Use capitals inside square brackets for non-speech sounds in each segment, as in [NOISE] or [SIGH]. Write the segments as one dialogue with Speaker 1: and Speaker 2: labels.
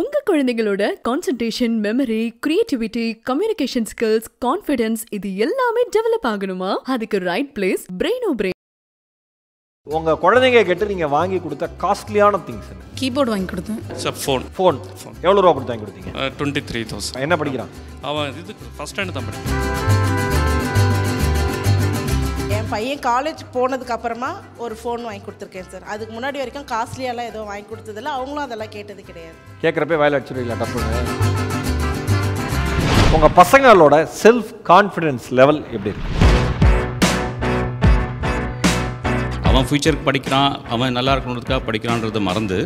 Speaker 1: உங்க குழந்தைங்களோட concentration memory creativity communication skills confidence இது எல்லாமே டெவலப் ஆகணுமா அதுக்கு ரைட் பிளேஸ் பிரெயின் பிரெயின்
Speaker 2: உங்க குழந்தைங்க கிட்ட நீங்க வாங்கி கொடுத்த காஸ்ட்லியான திங்ஸ்
Speaker 1: கீபோர்டு வாங்கி கொடுத்தேன்
Speaker 2: சார் ஃபோன் ஃபோன் ஃபோன் எவ்வளோ ரூபா கொடுத்து வாங்கி கொடுத்தீங்க டுவெண்ட்டி த்ரீ தௌசண்ட் என்ன படிக்கிறான்
Speaker 3: அவன் இது ஃபஸ்ட் ஸ்டாண்டர்ட் தான் படிக்கிறான்
Speaker 4: பையன் காலேஜ் போனதுக்கு அப்புறமா ஒரு ஃபோன் வாங்கி கொடுத்துருக்கேன் சார் அதுக்கு முன்னாடி வரைக்கும் காஸ்ட்லியெல்லாம் எதுவும் வாங்கி கொடுத்ததில்ல அவங்களும் அதெல்லாம் கேட்டது கிடையாது
Speaker 2: கேட்குறப்ப வயல் வச்சுருவீங்களா தப்பு உங்கள் பசங்களோட செல்ஃப் கான்ஃபிடென்ஸ் லெவல் எப்படி இருக்கு அவன்
Speaker 3: ஃபியூச்சருக்கு படிக்கிறான் அவன் நல்லா இருக்கணுன்றதுக்காக படிக்கிறான்றத மறந்து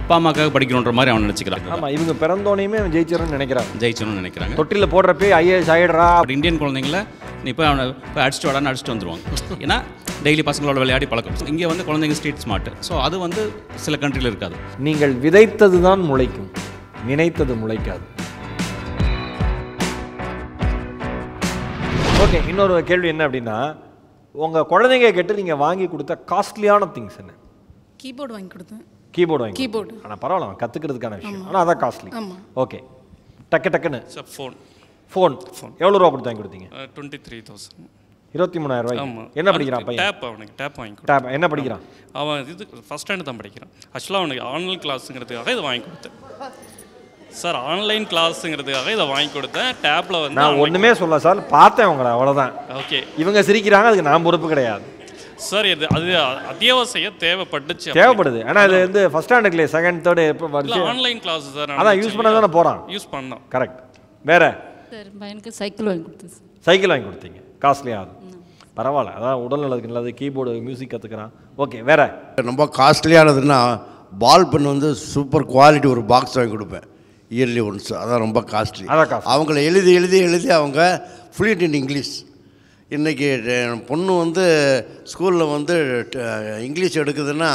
Speaker 3: அப்பா அம்மாக்காக படிக்கணுன்ற மாதிரி அவன் நினச்சிக்கிறான்
Speaker 2: ஆமாம் இவங்க பிறந்தோனையுமே அவன் ஜெயிச்சிடணும்னு நினைக்கிறான் ஜெயிச்சிடணும்னு நினைக்கிறாங்க தொட்டியில் போடுறப்பே ஐஏஎஸ் ஆகிடுறா இந்தியன்
Speaker 3: குழந்தைங்கள நீ போய் அவனை போய் அடிச்சுட்டு வாடானு அடிச்சுட்டு வந்துடுவாங்க ஏன்னா டெய்லி பசங்களோட விளையாடி பழக்கம் இங்கே வந்து குழந்தைங்க ஸ்ட்ரீட் ஸ்மார்ட் ஸோ அது வந்து சில கண்ட்ரியில் இருக்காது நீங்கள் விதைத்தது தான் முளைக்கும்
Speaker 2: நினைத்தது முளைக்காது ஓகே இன்னொரு கேள்வி என்ன அப்படின்னா உங்கள் குழந்தைங்க கேட்டு நீங்கள் வாங்கி கொடுத்த காஸ்ட்லியான திங்ஸ் என்ன
Speaker 1: கீபோர்டு வாங்கி கொடுத்தேன்
Speaker 2: கீபோர்டு வாங்கி கீபோர்டு ஆனால் பரவாயில்ல கற்றுக்கிறதுக்கான விஷயம் ஆனால் அதான் காஸ்ட்லி ஓகே டக்கு டக்குன்னு ஃபோன் ஃபோன் ஃபோன் எவ்வளோ ரூபா கொடுத்து வாங்கி கொடுத்தீங்க
Speaker 3: டுவெண்ட்டி த்ரீ தௌசண்ட்
Speaker 2: இருபத்தி மூணாயிரம் ரூபாய் என்ன படிக்கிறான் பையன் டேப்
Speaker 3: அவனுக்கு டேப் வாங்கி டேப் என்ன படிக்கிறான் அவன் இது ஃபஸ்ட் ஸ்டாண்டர்ட் தான் படிக்கிறான் ஆக்சுவலாக அவனுக்கு ஆன்லைன் கிளாஸுங்கிறதுக்காக இதை வாங்கி கொடுத்தேன் சார் ஆன்லைன் கிளாஸுங்கிறதுக்காக இதை வாங்கி கொடுத்தேன் டேப்பில் வந்து நான் ஒன்றுமே
Speaker 2: சொல்ல சார் பார்த்தேன் உங்களை அவ்வளோதான் ஓகே இவங்க சிரிக்கிறாங்க அதுக்கு நான் பொறுப்பு கிடையாது
Speaker 3: சார் இது அது அத்தியாவசிய தேவைப்பட்டுச்சு தேவைப்படுது ஆனால் அது
Speaker 2: வந்து ஃபஸ்ட் ஸ்டாண்டர்ட் செகண்ட் தேர்டு எப்போ ஆன்லைன் கிளாஸ் சார் அதான் யூஸ் பண்ண தானே போகிறான் யூஸ் பண்ணோம் கரெக்ட் வேறு
Speaker 4: சார் பையனுக்கு சைக்கிள் வாங்கி கொடுத்தேன்
Speaker 2: சைக்கிள் வாங்கி கொடுத்தீங்க காஸ்ட்லியாக பரவாயில்ல அதான் உடல் நல்லதுக்கு நல்லது கீபோர்டு மியூசிக் கற்றுக்கிறான் ஓகே வேற
Speaker 3: ரொம்ப காஸ்ட்லியானதுன்னா பால் பண்ணு வந்து சூப்பர் குவாலிட்டி ஒரு பாக்ஸ் வாங்கி கொடுப்பேன் இயர்லி ஒன்ஸ் அதான் ரொம்ப காஸ்ட்லி அவங்கள எழுதி எழுதி எழுதி அவங்க ஃப்ளூயட் இன் இங்கிலீஷ் இன்றைக்கி பொண்ணு வந்து ஸ்கூலில் வந்து இங்கிலீஷ் எடுக்குதுன்னா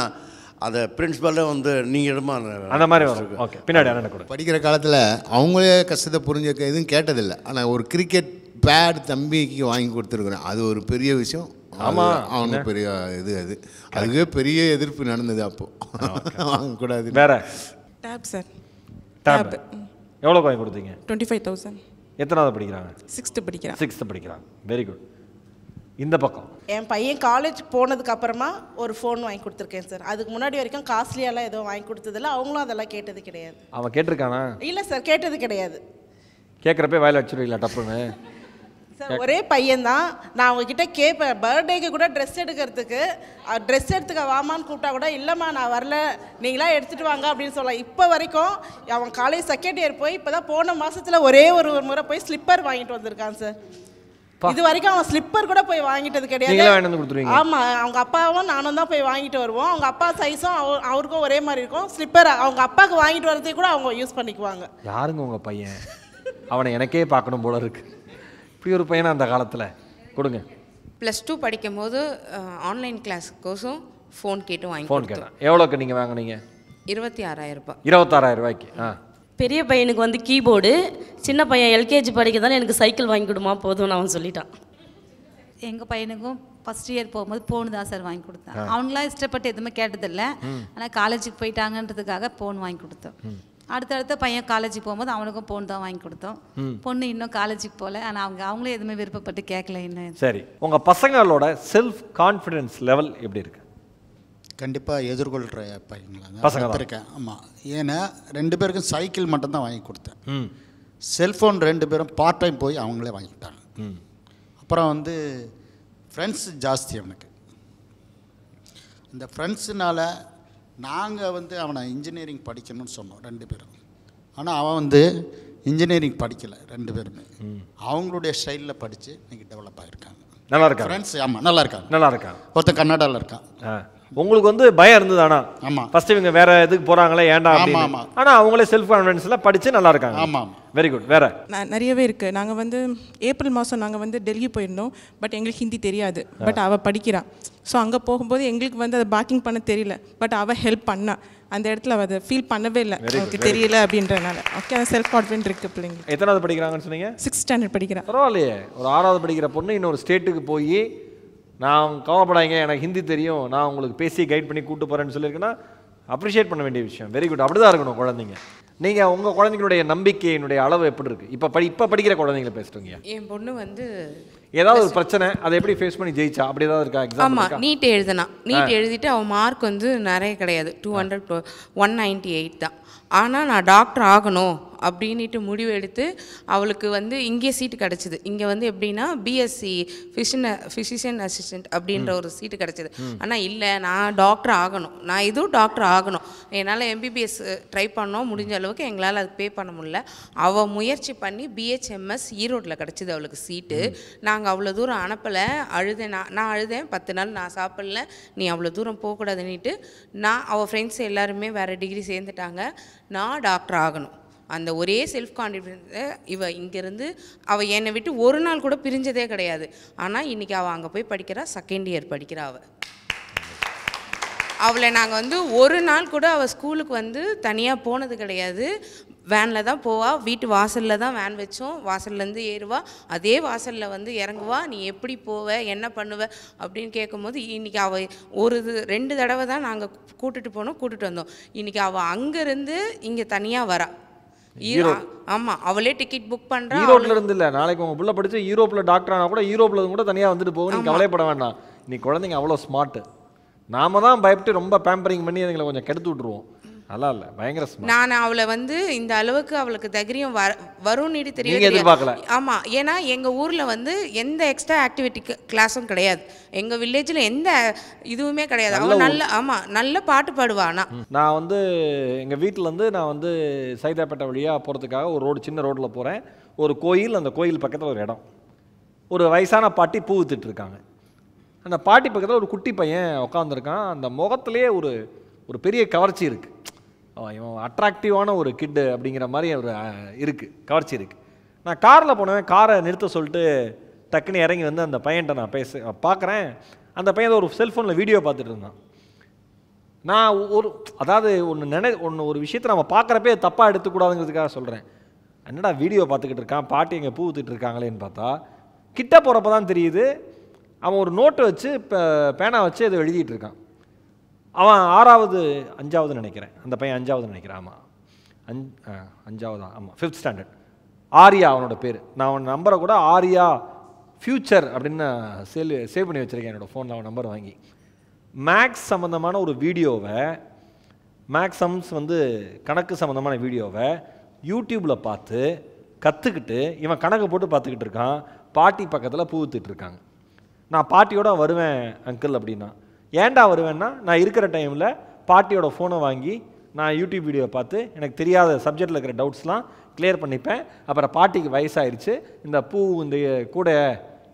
Speaker 3: அதை பிரின்ஸிபலாக வந்து நீங்கள் இடமா அந்த மாதிரி வரும் ஓகே பின்னாடி கூட படிக்கிற காலத்தில் அவங்களே கஷ்டத்தை புரிஞ்சுக்க எதுவும் கேட்டதில்லை ஆனால் ஒரு கிரிக்கெட் பேட் தம்பிக்கு வாங்கி கொடுத்துருக்குறேன் அது ஒரு பெரிய விஷயம் ஆமாம் அவனுக்கு பெரிய இது அது அதுவே
Speaker 2: பெரிய எதிர்ப்பு நடந்தது அப்போது வாங்கக்கூடாது வேற டேப் சார் டேப் எவ்வளோ வாங்கி கொடுத்தீங்க
Speaker 4: டுவெண்ட்டி ஃபைவ் தௌசண்ட்
Speaker 2: எத்தனாவது படிக்கிறாங்க சிக்ஸ்த்து படிக்கிறாங்க சிக்ஸ்த்து படிக்கிறாங்க வெரி குட் இந்த பக்கம்
Speaker 4: என் பையன் காலேஜ் போனதுக்கு அப்புறமா ஒரு ஃபோன் வாங்கி கொடுத்துருக்கேன் சார் அதுக்கு முன்னாடி வரைக்கும் காஸ்ட்லியெல்லாம் எதுவும் வாங்கி கொடுத்ததில்ல அவங்களும் அதெல்லாம் கேட்டது கிடையாது
Speaker 2: அவன் கேட்டிருக்கானா
Speaker 4: இல்லை சார் கேட்டது கிடையாது
Speaker 2: கேட்குறப்பே வாயில் வச்சிருக்கீங்களா டப்புன்னு சார் ஒரே
Speaker 4: பையன் தான் நான் அவங்கக்கிட்ட கேட்பேன் பர்த்டேக்கு கூட ட்ரெஸ் எடுக்கிறதுக்கு ட்ரெஸ் எடுத்துக்க வாமான்னு கூப்பிட்டா கூட இல்லைம்மா நான் வரல நீங்களா எடுத்துகிட்டு வாங்க அப்படின்னு சொல்லலாம் இப்போ வரைக்கும் அவன் காலேஜ் செகண்ட் இயர் போய் இப்போ தான் போன மாதத்தில் ஒரே ஒரு ஒரு முறை போய் ஸ்லிப்பர் வாங்கிட்டு வந்திருக்கான் சார் இது வரைக்கும் அவன் ஸ்லிப்பர் கூட போய் வாங்கிட்டது கிடையாது ஆமா அவங்க அப்பாவும் நானும் தான் போய் வாங்கிட்டு வருவோம் அவங்க அப்பா சைஸும் அவருக்கும் ஒரே மாதிரி இருக்கும் ஸ்லிப்பர் அவங்க அப்பாவுக்கு வாங்கிட்டு வரதுக்கு கூட அவங்க யூஸ்
Speaker 1: பண்ணிக்குவாங்க
Speaker 2: யாருங்க உங்க பையன் அவனை எனக்கே பார்க்கணும் போல இருக்கு இப்படி ஒரு பையனை அந்த காலத்தில் கொடுங்க
Speaker 1: ப்ளஸ் டூ படிக்கும் போது ஆன்லைன் கிளாஸுக்கோசும் ஃபோன் கேட்டு வாங்கி ஃபோன் கேட்டேன்
Speaker 2: எவ்வளோக்கு நீங்கள் வாங்கினீங்க
Speaker 1: இருபத்தி ஆறாயிரம் ரூபாய்
Speaker 2: இருபத்தாறாயிரம் ரூபாய்க்கு ஆ
Speaker 5: பெரிய பையனுக்கு வந்து கீபோர்டு சின்ன பையன் எல்கேஜி படிக்க தானே எனக்கு சைக்கிள் வாங்கி கொடுமா போதும்னு அவன் சொல்லிட்டான் எங்கள் பையனுக்கும் ஃபஸ்ட் இயர் போகும்போது போன் தான் சார் வாங்கி கொடுத்தேன் அவங்களாம் இஷ்டப்பட்டு எதுவுமே கேட்டதில்லை ஆனால் காலேஜுக்கு போயிட்டாங்கன்றதுக்காக போன் வாங்கி கொடுத்தோம் அடுத்தடுத்த பையன் காலேஜுக்கு போகும்போது அவனுக்கும் ஃபோன் தான் வாங்கி கொடுத்தோம் பொண்ணு இன்னும் காலேஜுக்கு போகல ஆனால் அவங்க அவங்களே எதுவுமே விருப்பப்பட்டு கேட்கல இன்னும்
Speaker 2: சரி உங்கள் பசங்களோட செல்ஃப் கான்ஃபிடென்ஸ் லெவல் எப்படி இருக்கு கண்டிப்பாக எதிர்கொள்கிற பையங்களா இருக்கேன் ஆமாம் ஏன்னா ரெண்டு பேருக்கும்
Speaker 3: சைக்கிள் மட்டும்தான் வாங்கி கொடுத்தேன் செல்ஃபோன் ரெண்டு பேரும் பார்ட் டைம் போய் அவங்களே வாங்கிட்டாங்க அப்புறம் வந்து ஃப்ரெண்ட்ஸ் ஜாஸ்தி அவனுக்கு அந்த ஃப்ரெண்ட்ஸுனால் நாங்கள் வந்து அவனை இன்ஜினியரிங் படிக்கணும்னு சொன்னோம் ரெண்டு பேரும் ஆனால் அவன் வந்து இன்ஜினியரிங் படிக்கலை ரெண்டு பேருமே அவங்களுடைய ஸ்டைலில் படித்து இன்றைக்கி டெவலப் ஆகிருக்காங்க நல்லா இருக்கா ஃப்ரெண்ட்ஸ் ஆமாம் நல்லா இருக்காங்க நல்லா இருக்கான்
Speaker 2: ஒருத்தன் கர்நாடகாவில் இருக்கான் உங்களுக்கு வந்து பயம் இருந்தது ஆனா ஆமாம் ஃபர்ஸ்ட் இவங்க வேற எதுக்கு போகிறாங்களே ஏன்டா அப்படின்னு ஆனால் அவங்களே செல்ஃப் கான்ஃபிடென்ஸில் படிச்சு நல்லா இருக்காங்க ஆமாம் வெரி குட் வேற
Speaker 4: நிறையவே இருக்குது நாங்கள் வந்து ஏப்ரல் மாதம் நாங்கள் வந்து டெல்லி போயிருந்தோம் பட் எங்களுக்கு ஹிந்தி தெரியாது பட் அவள் படிக்கிறான் ஸோ அங்கே போகும்போது எங்களுக்கு வந்து அதை பேக்கிங் பண்ண தெரியல பட் அவள் ஹெல்ப் பண்ணா அந்த இடத்துல அவ அதை ஃபீல் பண்ணவே இல்லை அவனுக்கு தெரியல அப்படின்றனால ஓகே அந்த செல்ஃப் கான்ஃபிடன்ஸ் இருக்கு பிள்ளைங்க
Speaker 2: எத்தனாவது படிக்கிறாங்கன்னு சொன்னீங்க சிக்ஸ்த் ஸ்டாண்டர்ட் படிக்கிறேன் பரவாயில்லையே ஒரு ஆறாவது படிக்கிற பொண்ணு இன்னொரு ஸ்டேட்டுக்கு போய் நான் கவலைப்படாங்க எனக்கு ஹிந்தி தெரியும் நான் உங்களுக்கு பேசி கைட் பண்ணி கூப்பிட்டு போகிறேன்னு சொல்லியிருக்கேன்னா அப்ரிஷியேட் பண்ண வேண்டிய விஷயம் வெரி குட் அப்படி தான் இருக்கணும் குழந்தைங்க நீங்கள் உங்கள் குழந்தைங்களுடைய நம்பிக்கையினுடைய அளவு எப்படி இருக்குது இப்போ படி இப்போ படிக்கிற குழந்தைங்களை பேசுகிறீங்க
Speaker 1: என் பொண்ணு வந்து
Speaker 2: ஏதாவது ஒரு பிரச்சனை அதை எப்படி ஃபேஸ் பண்ணி ஜெயிச்சா அப்படி ஏதாவது இருக்கா எக்ஸாம் ஆமாம்
Speaker 1: நீட் எழுதுனா நீட் எழுதிட்டு அவன் மார்க் வந்து நிறைய கிடையாது two hundred one ninety eight தான் ஆனால் நான் டாக்டர் ஆகணும் அப்படின்ட்டு முடிவு எடுத்து அவளுக்கு வந்து இங்கே சீட்டு கிடச்சிது இங்கே வந்து எப்படின்னா பிஎஸ்சி ஃபிஷின் ஃபிசிஷியன் அசிஸ்டன்ட் அப்படின்ற ஒரு சீட்டு கிடச்சிது ஆனால் இல்லை நான் டாக்டர் ஆகணும் நான் இதுவும் டாக்டர் ஆகணும் என்னால் எம்பிபிஎஸ் ட்ரை பண்ணோம் முடிஞ்ச அளவுக்கு எங்களால் அது பே பண்ண முடியல அவள் முயற்சி பண்ணி பிஹெச்எம்எஸ் ஈரோட்டில் கிடச்சிது அவளுக்கு சீட்டு நாங்கள் அவ்வளோ தூரம் அனுப்பலை அழுதேன் நான் நான் அழுதேன் பத்து நாள் நான் சாப்பிடல நீ அவ்வளோ தூரம் போகக்கூடாதுன்னுட்டு நான் அவள் ஃப்ரெண்ட்ஸ் எல்லாருமே வேறு டிகிரி சேர்ந்துட்டாங்க நான் டாக்டர் ஆகணும் அந்த ஒரே செல்ஃப் கான்ஃபிடென்ஸை இவ இங்கேருந்து அவள் என்னை விட்டு ஒரு நாள் கூட பிரிஞ்சதே கிடையாது ஆனால் இன்றைக்கி அவள் அங்கே போய் படிக்கிறா செகண்ட் இயர் படிக்கிறா அவள் அவளை நாங்கள் வந்து ஒரு நாள் கூட அவள் ஸ்கூலுக்கு வந்து தனியாக போனது கிடையாது வேனில் தான் போவா வீட்டு வாசலில் தான் வேன் வச்சோம் வாசல்லேருந்து ஏறுவா அதே வாசலில் வந்து இறங்குவா நீ எப்படி போவ என்ன பண்ணுவ அப்படின்னு கேட்கும்போது இன்றைக்கி அவள் ஒரு ரெண்டு தடவை தான் நாங்கள் கூட்டுட்டு போனோம் கூட்டுட்டு வந்தோம் இன்றைக்கி அவள் அங்கேருந்து இங்கே தனியாக வரா ஆமா அவளே டிக்கெட் புக் பண்றா ஈரோட்ல
Speaker 2: இருந்து இல்ல நாளைக்கு உங்க புள்ள படிச்சு யூரோப்ல டாக்டர் ஆனா கூட யூரோப்ல கூட தனியா வந்துட்டு போகும் நீ கவலைப்பட வேண்டாம் நீ குழந்தைங்க அவ்வளோ ஸ்மார்ட் நாம தான் பயப்பட்டு ரொம்ப பேம்பரிங் பண்ணி எங்களை கொஞ்சம் கெடுத்து விட்டுருவோம் நல்லா இல்ல பயங்கர
Speaker 1: நான் அவளை வந்து இந்த அளவுக்கு அவளுக்கு தைரியம் வர வரும்னு தெரியல எதிர்பார்க்கல ஆமா ஏன்னா எங்க ஊர்ல வந்து எந்த எக்ஸ்ட்ரா ஆக்டிவிட்டி கிளாஸும் கிடையாது எங்க வில்லேஜ்ல எந்த இதுவுமே கிடையாது அவள் நல்ல ஆமா நல்ல பாட்டு பாடுவா
Speaker 2: நான் வந்து எங்க வீட்ல இருந்து நான் வந்து சைதாப்பேட்டை வழியா போறதுக்காக ஒரு ரோடு சின்ன ரோட்ல போறேன் ஒரு கோயில் அந்த கோயில் பக்கத்துல ஒரு இடம் ஒரு வயசான பாட்டி பூ வித்துட்டு இருக்காங்க அந்த பாட்டி பக்கத்தில் ஒரு குட்டி பையன் உட்காந்துருக்கான் அந்த முகத்திலே ஒரு ஒரு பெரிய கவர்ச்சி இருக்குது இவன் அட்ராக்டிவான ஒரு கிட்டு அப்படிங்கிற மாதிரி ஒரு இருக்குது கவர்ச்சி இருக்குது நான் காரில் போனவன் காரை நிறுத்த சொல்லிட்டு டக்குன்னு இறங்கி வந்து அந்த பையன்கிட்ட நான் பேச பார்க்குறேன் அந்த பையன் ஒரு செல்ஃபோனில் வீடியோ பார்த்துட்டு இருந்தான் நான் ஒரு அதாவது ஒன்று நினை ஒன்று ஒரு விஷயத்தை நம்ம பார்க்குறப்பே தப்பாக எடுத்துக்கூடாதுங்கிறதுக்காக சொல்கிறேன் என்னடா வீடியோ பார்த்துக்கிட்டு இருக்கான் பாட்டி எங்கள் பூ ஊத்துட்டு இருக்காங்களேன்னு பார்த்தா கிட்ட போகிறப்ப தான் தெரியுது அவன் ஒரு நோட்டு வச்சு இப்போ பேனா வச்சு அதை எழுதிட்டு இருக்கான் அவன் ஆறாவது அஞ்சாவது நினைக்கிறேன் அந்த பையன் அஞ்சாவது நினைக்கிறான் ஆமாம் அஞ் அஞ்சாவது ஆமாம் ஃபிஃப்த் ஸ்டாண்டர்ட் ஆரியா அவனோட பேர் நான் அவன் நம்பரை கூட ஆரியா ஃப்யூச்சர் அப்படின்னு சேல் சேவ் பண்ணி வச்சுருக்கேன் என்னோடய ஃபோனில் அவன் நம்பர் வாங்கி மேக்ஸ் சம்மந்தமான ஒரு வீடியோவை மேக்ஸம்ஸ் வந்து கணக்கு சம்மந்தமான வீடியோவை யூடியூப்பில் பார்த்து கற்றுக்கிட்டு இவன் கணக்கு போட்டு பார்த்துக்கிட்டு இருக்கான் பாட்டி பக்கத்தில் பூத்துட்டு இருக்காங்க நான் பாட்டியோட வருவேன் அங்கிள் அப்படின்னா ஏன்டா வருவேன்னா நான் இருக்கிற டைமில் பாட்டியோட ஃபோனை வாங்கி நான் யூடியூப் வீடியோ பார்த்து எனக்கு தெரியாத சப்ஜெக்டில் இருக்கிற டவுட்ஸ்லாம் கிளியர் பண்ணிப்பேன் அப்புறம் பாட்டிக்கு வயசாயிருச்சு இந்த பூ இந்த கூடை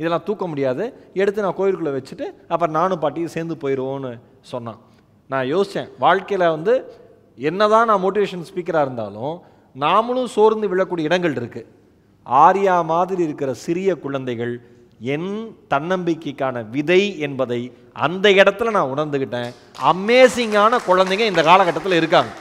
Speaker 2: இதெல்லாம் தூக்க முடியாது எடுத்து நான் கோயிலுக்குள்ளே வச்சுட்டு அப்புறம் நானும் பாட்டியும் சேர்ந்து போயிடுவோன்னு சொன்னான் நான் யோசித்தேன் வாழ்க்கையில் வந்து என்ன தான் நான் மோட்டிவேஷன் ஸ்பீக்கராக இருந்தாலும் நாமளும் சோர்ந்து விழக்கூடிய இடங்கள் இருக்குது ஆரியா மாதிரி இருக்கிற சிறிய குழந்தைகள் என் தன்னம்பிக்கைக்கான விதை என்பதை அந்த இடத்துல நான் உணர்ந்துக்கிட்டேன் அமேசிங்கான குழந்தைங்க இந்த காலகட்டத்தில் இருக்காங்க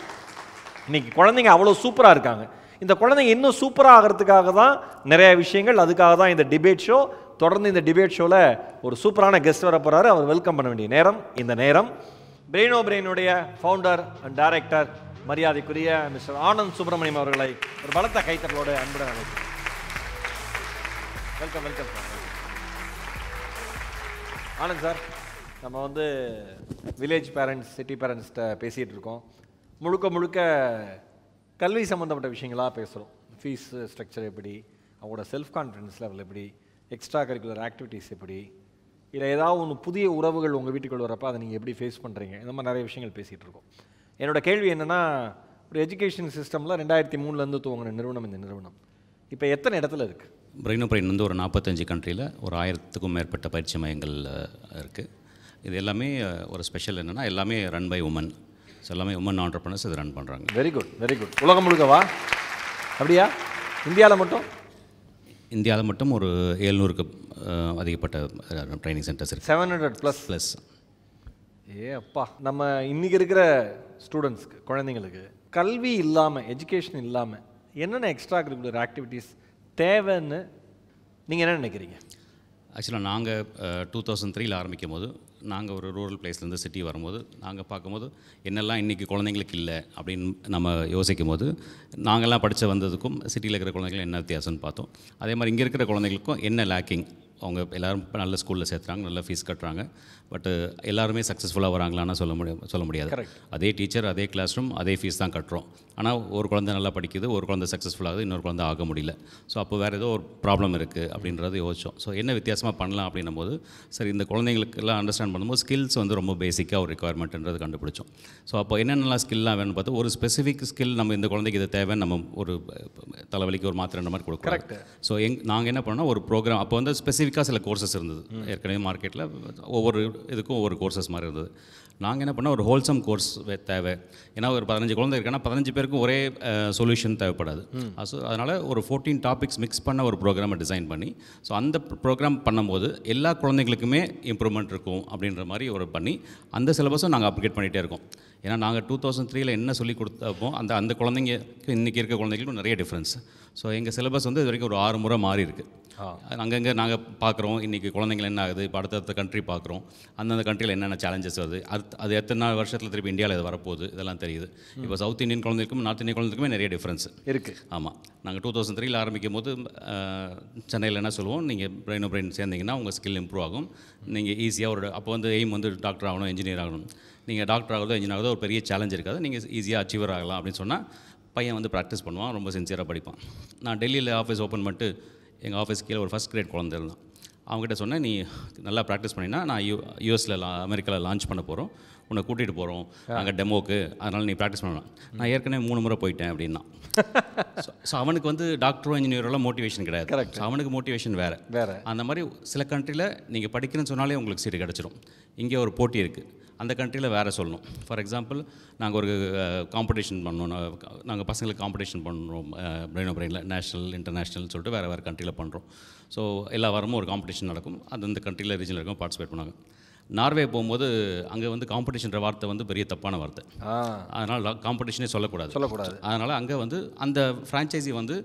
Speaker 2: இன்றைக்கி குழந்தைங்க அவ்வளோ சூப்பராக இருக்காங்க இந்த குழந்தைங்க இன்னும் சூப்பராக ஆகிறதுக்காக தான் நிறைய விஷயங்கள் அதுக்காக தான் இந்த டிபேட் ஷோ தொடர்ந்து இந்த டிபேட் ஷோவில் ஒரு சூப்பரான கெஸ்ட் வர போகிறாரு அவர் வெல்கம் பண்ண வேண்டிய நேரம் இந்த நேரம் பிரெயினோ பிரெயினுடைய ஃபவுண்டர் அண்ட் டைரக்டர் மரியாதைக்குரிய மிஸ்டர் ஆனந்த் சுப்பிரமணியம் அவர்களை ஒரு பலத்த கைத்தர்களோடு அன்புடன் வெல்கம் வெல்கம் ஆனந்த் சார் நம்ம வந்து வில்லேஜ் பேரண்ட்ஸ் சிட்டி பேரண்ட்ஸ்கிட்ட பேசிகிட்டு இருக்கோம் முழுக்க முழுக்க கல்வி சம்மந்தப்பட்ட விஷயங்களாக பேசுகிறோம் ஃபீஸ் ஸ்ட்ரக்சர் எப்படி அவங்களோட செல்ஃப் கான்ஃபிடன்ஸ் லெவல் எப்படி எக்ஸ்ட்ரா கரிக்குலர் ஆக்டிவிட்டீஸ் எப்படி இல்லை ஏதாவது ஒன்று புதிய உறவுகள் உங்கள் வீட்டுக்குள்ளே வரப்போ அதை நீங்கள் எப்படி ஃபேஸ் பண்ணுறீங்க இந்த மாதிரி நிறைய விஷயங்கள் பேசிகிட்டு இருக்கோம் என்னோடய கேள்வி என்னென்னா ஒரு எஜுகேஷன் சிஸ்டமில் ரெண்டாயிரத்தி மூணுலேருந்து துவங்கின நிறுவனம் இந்த நிறுவனம் இப்போ எத்தனை இடத்துல இருக்குது
Speaker 3: பிரெயின் பிரெயின் வந்து ஒரு நாற்பத்தஞ்சு கண்ட்ரியில் ஒரு ஆயிரத்துக்கும் மேற்பட்ட பயிற்சி மையங்கள் இருக்குது இது எல்லாமே ஒரு ஸ்பெஷல் என்னென்னா எல்லாமே ரன் பை உமன் ஸோ எல்லாமே உமன் ஆண்டர்பனர்ஸ் இது ரன் பண்ணுறாங்க
Speaker 2: வெரி குட் வெரி குட் உலகம் முழுக்கவா அப்படியா இந்தியாவில் மட்டும்
Speaker 3: இந்தியாவில் மட்டும் ஒரு ஏழ்நூறுக்கு அதிகப்பட்ட ட்ரைனிங் சென்டர்ஸ் இருக்குது செவன் ஹண்ட்ரட் ப்ளஸ் ப்ளஸ்
Speaker 2: ஏ அப்பா நம்ம இன்றைக்கி இருக்கிற ஸ்டூடெண்ட்ஸ்க்கு குழந்தைங்களுக்கு கல்வி இல்லாமல் எஜுகேஷன் இல்லாமல் என்னென்ன எக்ஸ்ட்ரா கரிக்குலர் ஆக்டிவிட்டீஸ் தேவைன்னு நீங்கள் என்ன நினைக்கிறீங்க
Speaker 3: ஆக்சுவலாக நாங்கள் டூ தௌசண்ட் த்ரீல ஆரம்பிக்கும் போது நாங்கள் ஒரு ரூரல் பிளேஸ்லேருந்து சிட்டி வரும்போது நாங்கள் பார்க்கும்போது என்னெல்லாம் இன்றைக்கி குழந்தைங்களுக்கு இல்லை அப்படின்னு நம்ம யோசிக்கும் போது நாங்கள்லாம் படித்து வந்ததுக்கும் சிட்டியில் இருக்கிற குழந்தைங்களுக்கு என்ன வித்தியாசம்னு பார்த்தோம் அதே மாதிரி இங்கே இருக்கிற குழந்தைங்களுக்கும் என்ன லேக்கிங் அவங்க எல்லோரும் நல்ல ஸ்கூலில் சேர்த்துறாங்க நல்ல ஃபீஸ் கட்டுறாங்க பட்டு எல்லாருமே சக்ஸஸ்ஃபுல்லாக வராங்களான்னு சொல்ல முடியும் சொல்ல முடியாது அதே டீச்சர் அதே கிளாஸ் ரூம் அதே ஃபீஸ் தான் கட்டுறோம் ஆனால் ஒரு குழந்தை நல்லா படிக்குது ஒரு குழந்தை சக்ஸஸ்ஃபுல்லாகுது இன்னொரு குழந்தை ஆக முடியல ஸோ அப்போ வேறு ஏதோ ஒரு ப்ராப்ளம் இருக்குது அப்படின்றத யோசிச்சோம் ஸோ என்ன வித்தியாசமாக பண்ணலாம் அப்படின்னும் போது சரி இந்த குழந்தைங்களுக்கெல்லாம் அண்டர்ஸ்டாண்ட் பண்ணும்போது ஸ்கில்ஸ் வந்து ரொம்ப பேசிக்காக ஒரு ரெக்குவயர்மெண்ட்ன்றது கண்டுபிடிச்சோம் ஸோ அப்போ என்னென்னலாம் ஸ்கில்லாம் வேணும்னு பார்த்து ஒரு ஸ்பெசிஃபிக் ஸ்கில் நம்ம இந்த குழந்தைக்கு இது தேவை நம்ம ஒரு தலைவலிக்கு ஒரு மாத்திரை மாதிரி கொடுக்குறோம் ஸோ எங் நாங்கள் என்ன பண்ணோன்னா ஒரு ப்ரோக்ராம் அப்போ வந்து ஸ்பெசிஃபிக்காக சில கோர்சஸ் இருந்தது ஏற்கனவே மார்க்கெட்டில் ஒவ்வொரு இதுக்கும் ஒவ்வொரு கோர்சஸ் மாதிரி இருந்தது நாங்கள் என்ன பண்ணால் ஒரு ஹோல்சம் கோர்ஸ் தேவை ஏன்னா ஒரு பதினஞ்சு குழந்தை இருக்குன்னா பதினஞ்சு பேருக்கும் ஒரே சொல்யூஷன் தேவைப்படாது ஸோ அதனால் ஒரு ஃபோர்டீன் டாபிக்ஸ் மிக்ஸ் பண்ண ஒரு ப்ரோக்ராமை டிசைன் பண்ணி ஸோ அந்த ப்ரோக்ராம் பண்ணும்போது எல்லா குழந்தைங்களுக்குமே இம்ப்ரூவ்மெண்ட் இருக்கும் அப்படின்ற மாதிரி ஒரு பண்ணி அந்த சிலபஸும் நாங்கள் அப்ளிகேட் பண்ணிகிட்டே இருக்கோம் ஏன்னா நாங்கள் டூ தௌசண்ட் த்ரீல என்ன சொல்லிக் கொடுத்தப்போ அந்த அந்த குழந்தைங்களுக்கு இன்றைக்கி இருக்க குழந்தைங்களுக்கும் நிறைய டிஃப்ரென்ஸ் ஸோ எங்கள் சிலபஸ் வந்து இது வரைக்கும் ஒரு ஆறு முறை மாறி இருக்குது அங்கங்கே நாங்கள் பார்க்குறோம் இன்றைக்கி குழந்தைங்கள் என்ன ஆகுது இப்போ அடுத்தடுத்த கண்ட்ரி பார்க்குறோம் அந்தந்த கண்ட்ரியில் என்னென்ன சேலஞ்சஸ் வருது அது அது எத்தனை நாள் வருஷத்தில் திருப்பி இந்தியாவில் இது வரப்போகுது இதெல்லாம் தெரியுது இப்போ சவுத் இந்தியன் குழந்தைக்கும் நார்த் இந்தியன் குழந்தைக்குமே நிறைய டிஃப்ரென்ஸ் இருக்குது ஆமாம் நாங்கள் டூ தௌசண்ட் த்ரீல ஆரம்பிக்கும் போது சென்னையில் என்ன சொல்லுவோம் நீங்கள் பிரெயின் பிரெயின் சேர்ந்தீங்கன்னா உங்கள் ஸ்கில் இம்ப்ரூவ் ஆகும் நீங்கள் ஈஸியாக ஒரு அப்போ வந்து எய்ம் வந்து டாக்டர் ஆகணும் இன்ஜினியர் ஆகணும் நீங்கள் டாக்டர் ஆகிறதோ இன்ஜினியர் ஆகிறதோ ஒரு பெரிய சேலஞ்ச் இருக்காது நீங்கள் ஈஸியாக அச்சீவர் ஆகலாம் அப்படின்னு சொன்னால் பையன் வந்து ப்ராக்டிஸ் பண்ணுவான் ரொம்ப சின்சியராக படிப்பான் நான் டெல்லியில் ஆஃபீஸ் ஓப்பன் பண்ணிட்டு எங்கள் ஆஃபீஸ் கீழே ஒரு ஃபஸ்ட் கிரேட் குழந்தை இருந்தான் அவங்ககிட்ட சொன்னேன் நீ நல்லா ப்ராக்டிஸ் பண்ணினா நான் யூ யூஎஸில் லா அமெரிக்காவில் லான்ச் பண்ண போகிறோம் உன்னை கூட்டிகிட்டு போகிறோம் அங்கே டெமோக்கு அதனால் நீ ப்ராக்டிஸ் பண்ணலாம் நான் ஏற்கனவே மூணு முறை போயிட்டேன் அப்படின்னா ஸோ [LAUGHS] அவனுக்கு வந்து டாக்டரும் இன்ஜினியரோலாம் மோட்டிவேஷன் கிடையாது ஸோ அவனுக்கு மோட்டிவேஷன் வேறு வேறு அந்த மாதிரி சில கண்ட்ரியில் நீங்கள் படிக்கிறேன்னு சொன்னாலே உங்களுக்கு சீட்டு கிடச்சிரும் இங்கே ஒரு போட்டி இருக்குது அந்த கண்ட்ரியில் வேறு சொல்லணும் ஃபார் எக்ஸாம்பிள் நாங்கள் ஒரு காம்படிஷன் பண்ணோம் நாங்கள் பசங்களுக்கு காம்படிஷன் பண்ணுறோம் பிரெயின் பிரெயினில் நேஷனல் இன்டர்நேஷ்னல்னு சொல்லிட்டு வேறு வேறு கண்ட்ரியில் பண்ணுறோம் ஸோ எல்லா வாரமும் ஒரு காம்படிஷன் நடக்கும் அது அந்த கண்ட்ரியில் ரீஜனில் இருக்கும் பார்ட்டிசிபேட் பண்ணுவாங்க நார்வே போகும்போது அங்கே வந்து காம்படிஷன்ற வார்த்தை வந்து பெரிய தப்பான வார்த்தை அதனால் காம்படிஷனே சொல்லக்கூடாது சொல்லக்கூடாது அதனால் அங்கே வந்து அந்த ஃப்ரான்ச்சைசி வந்து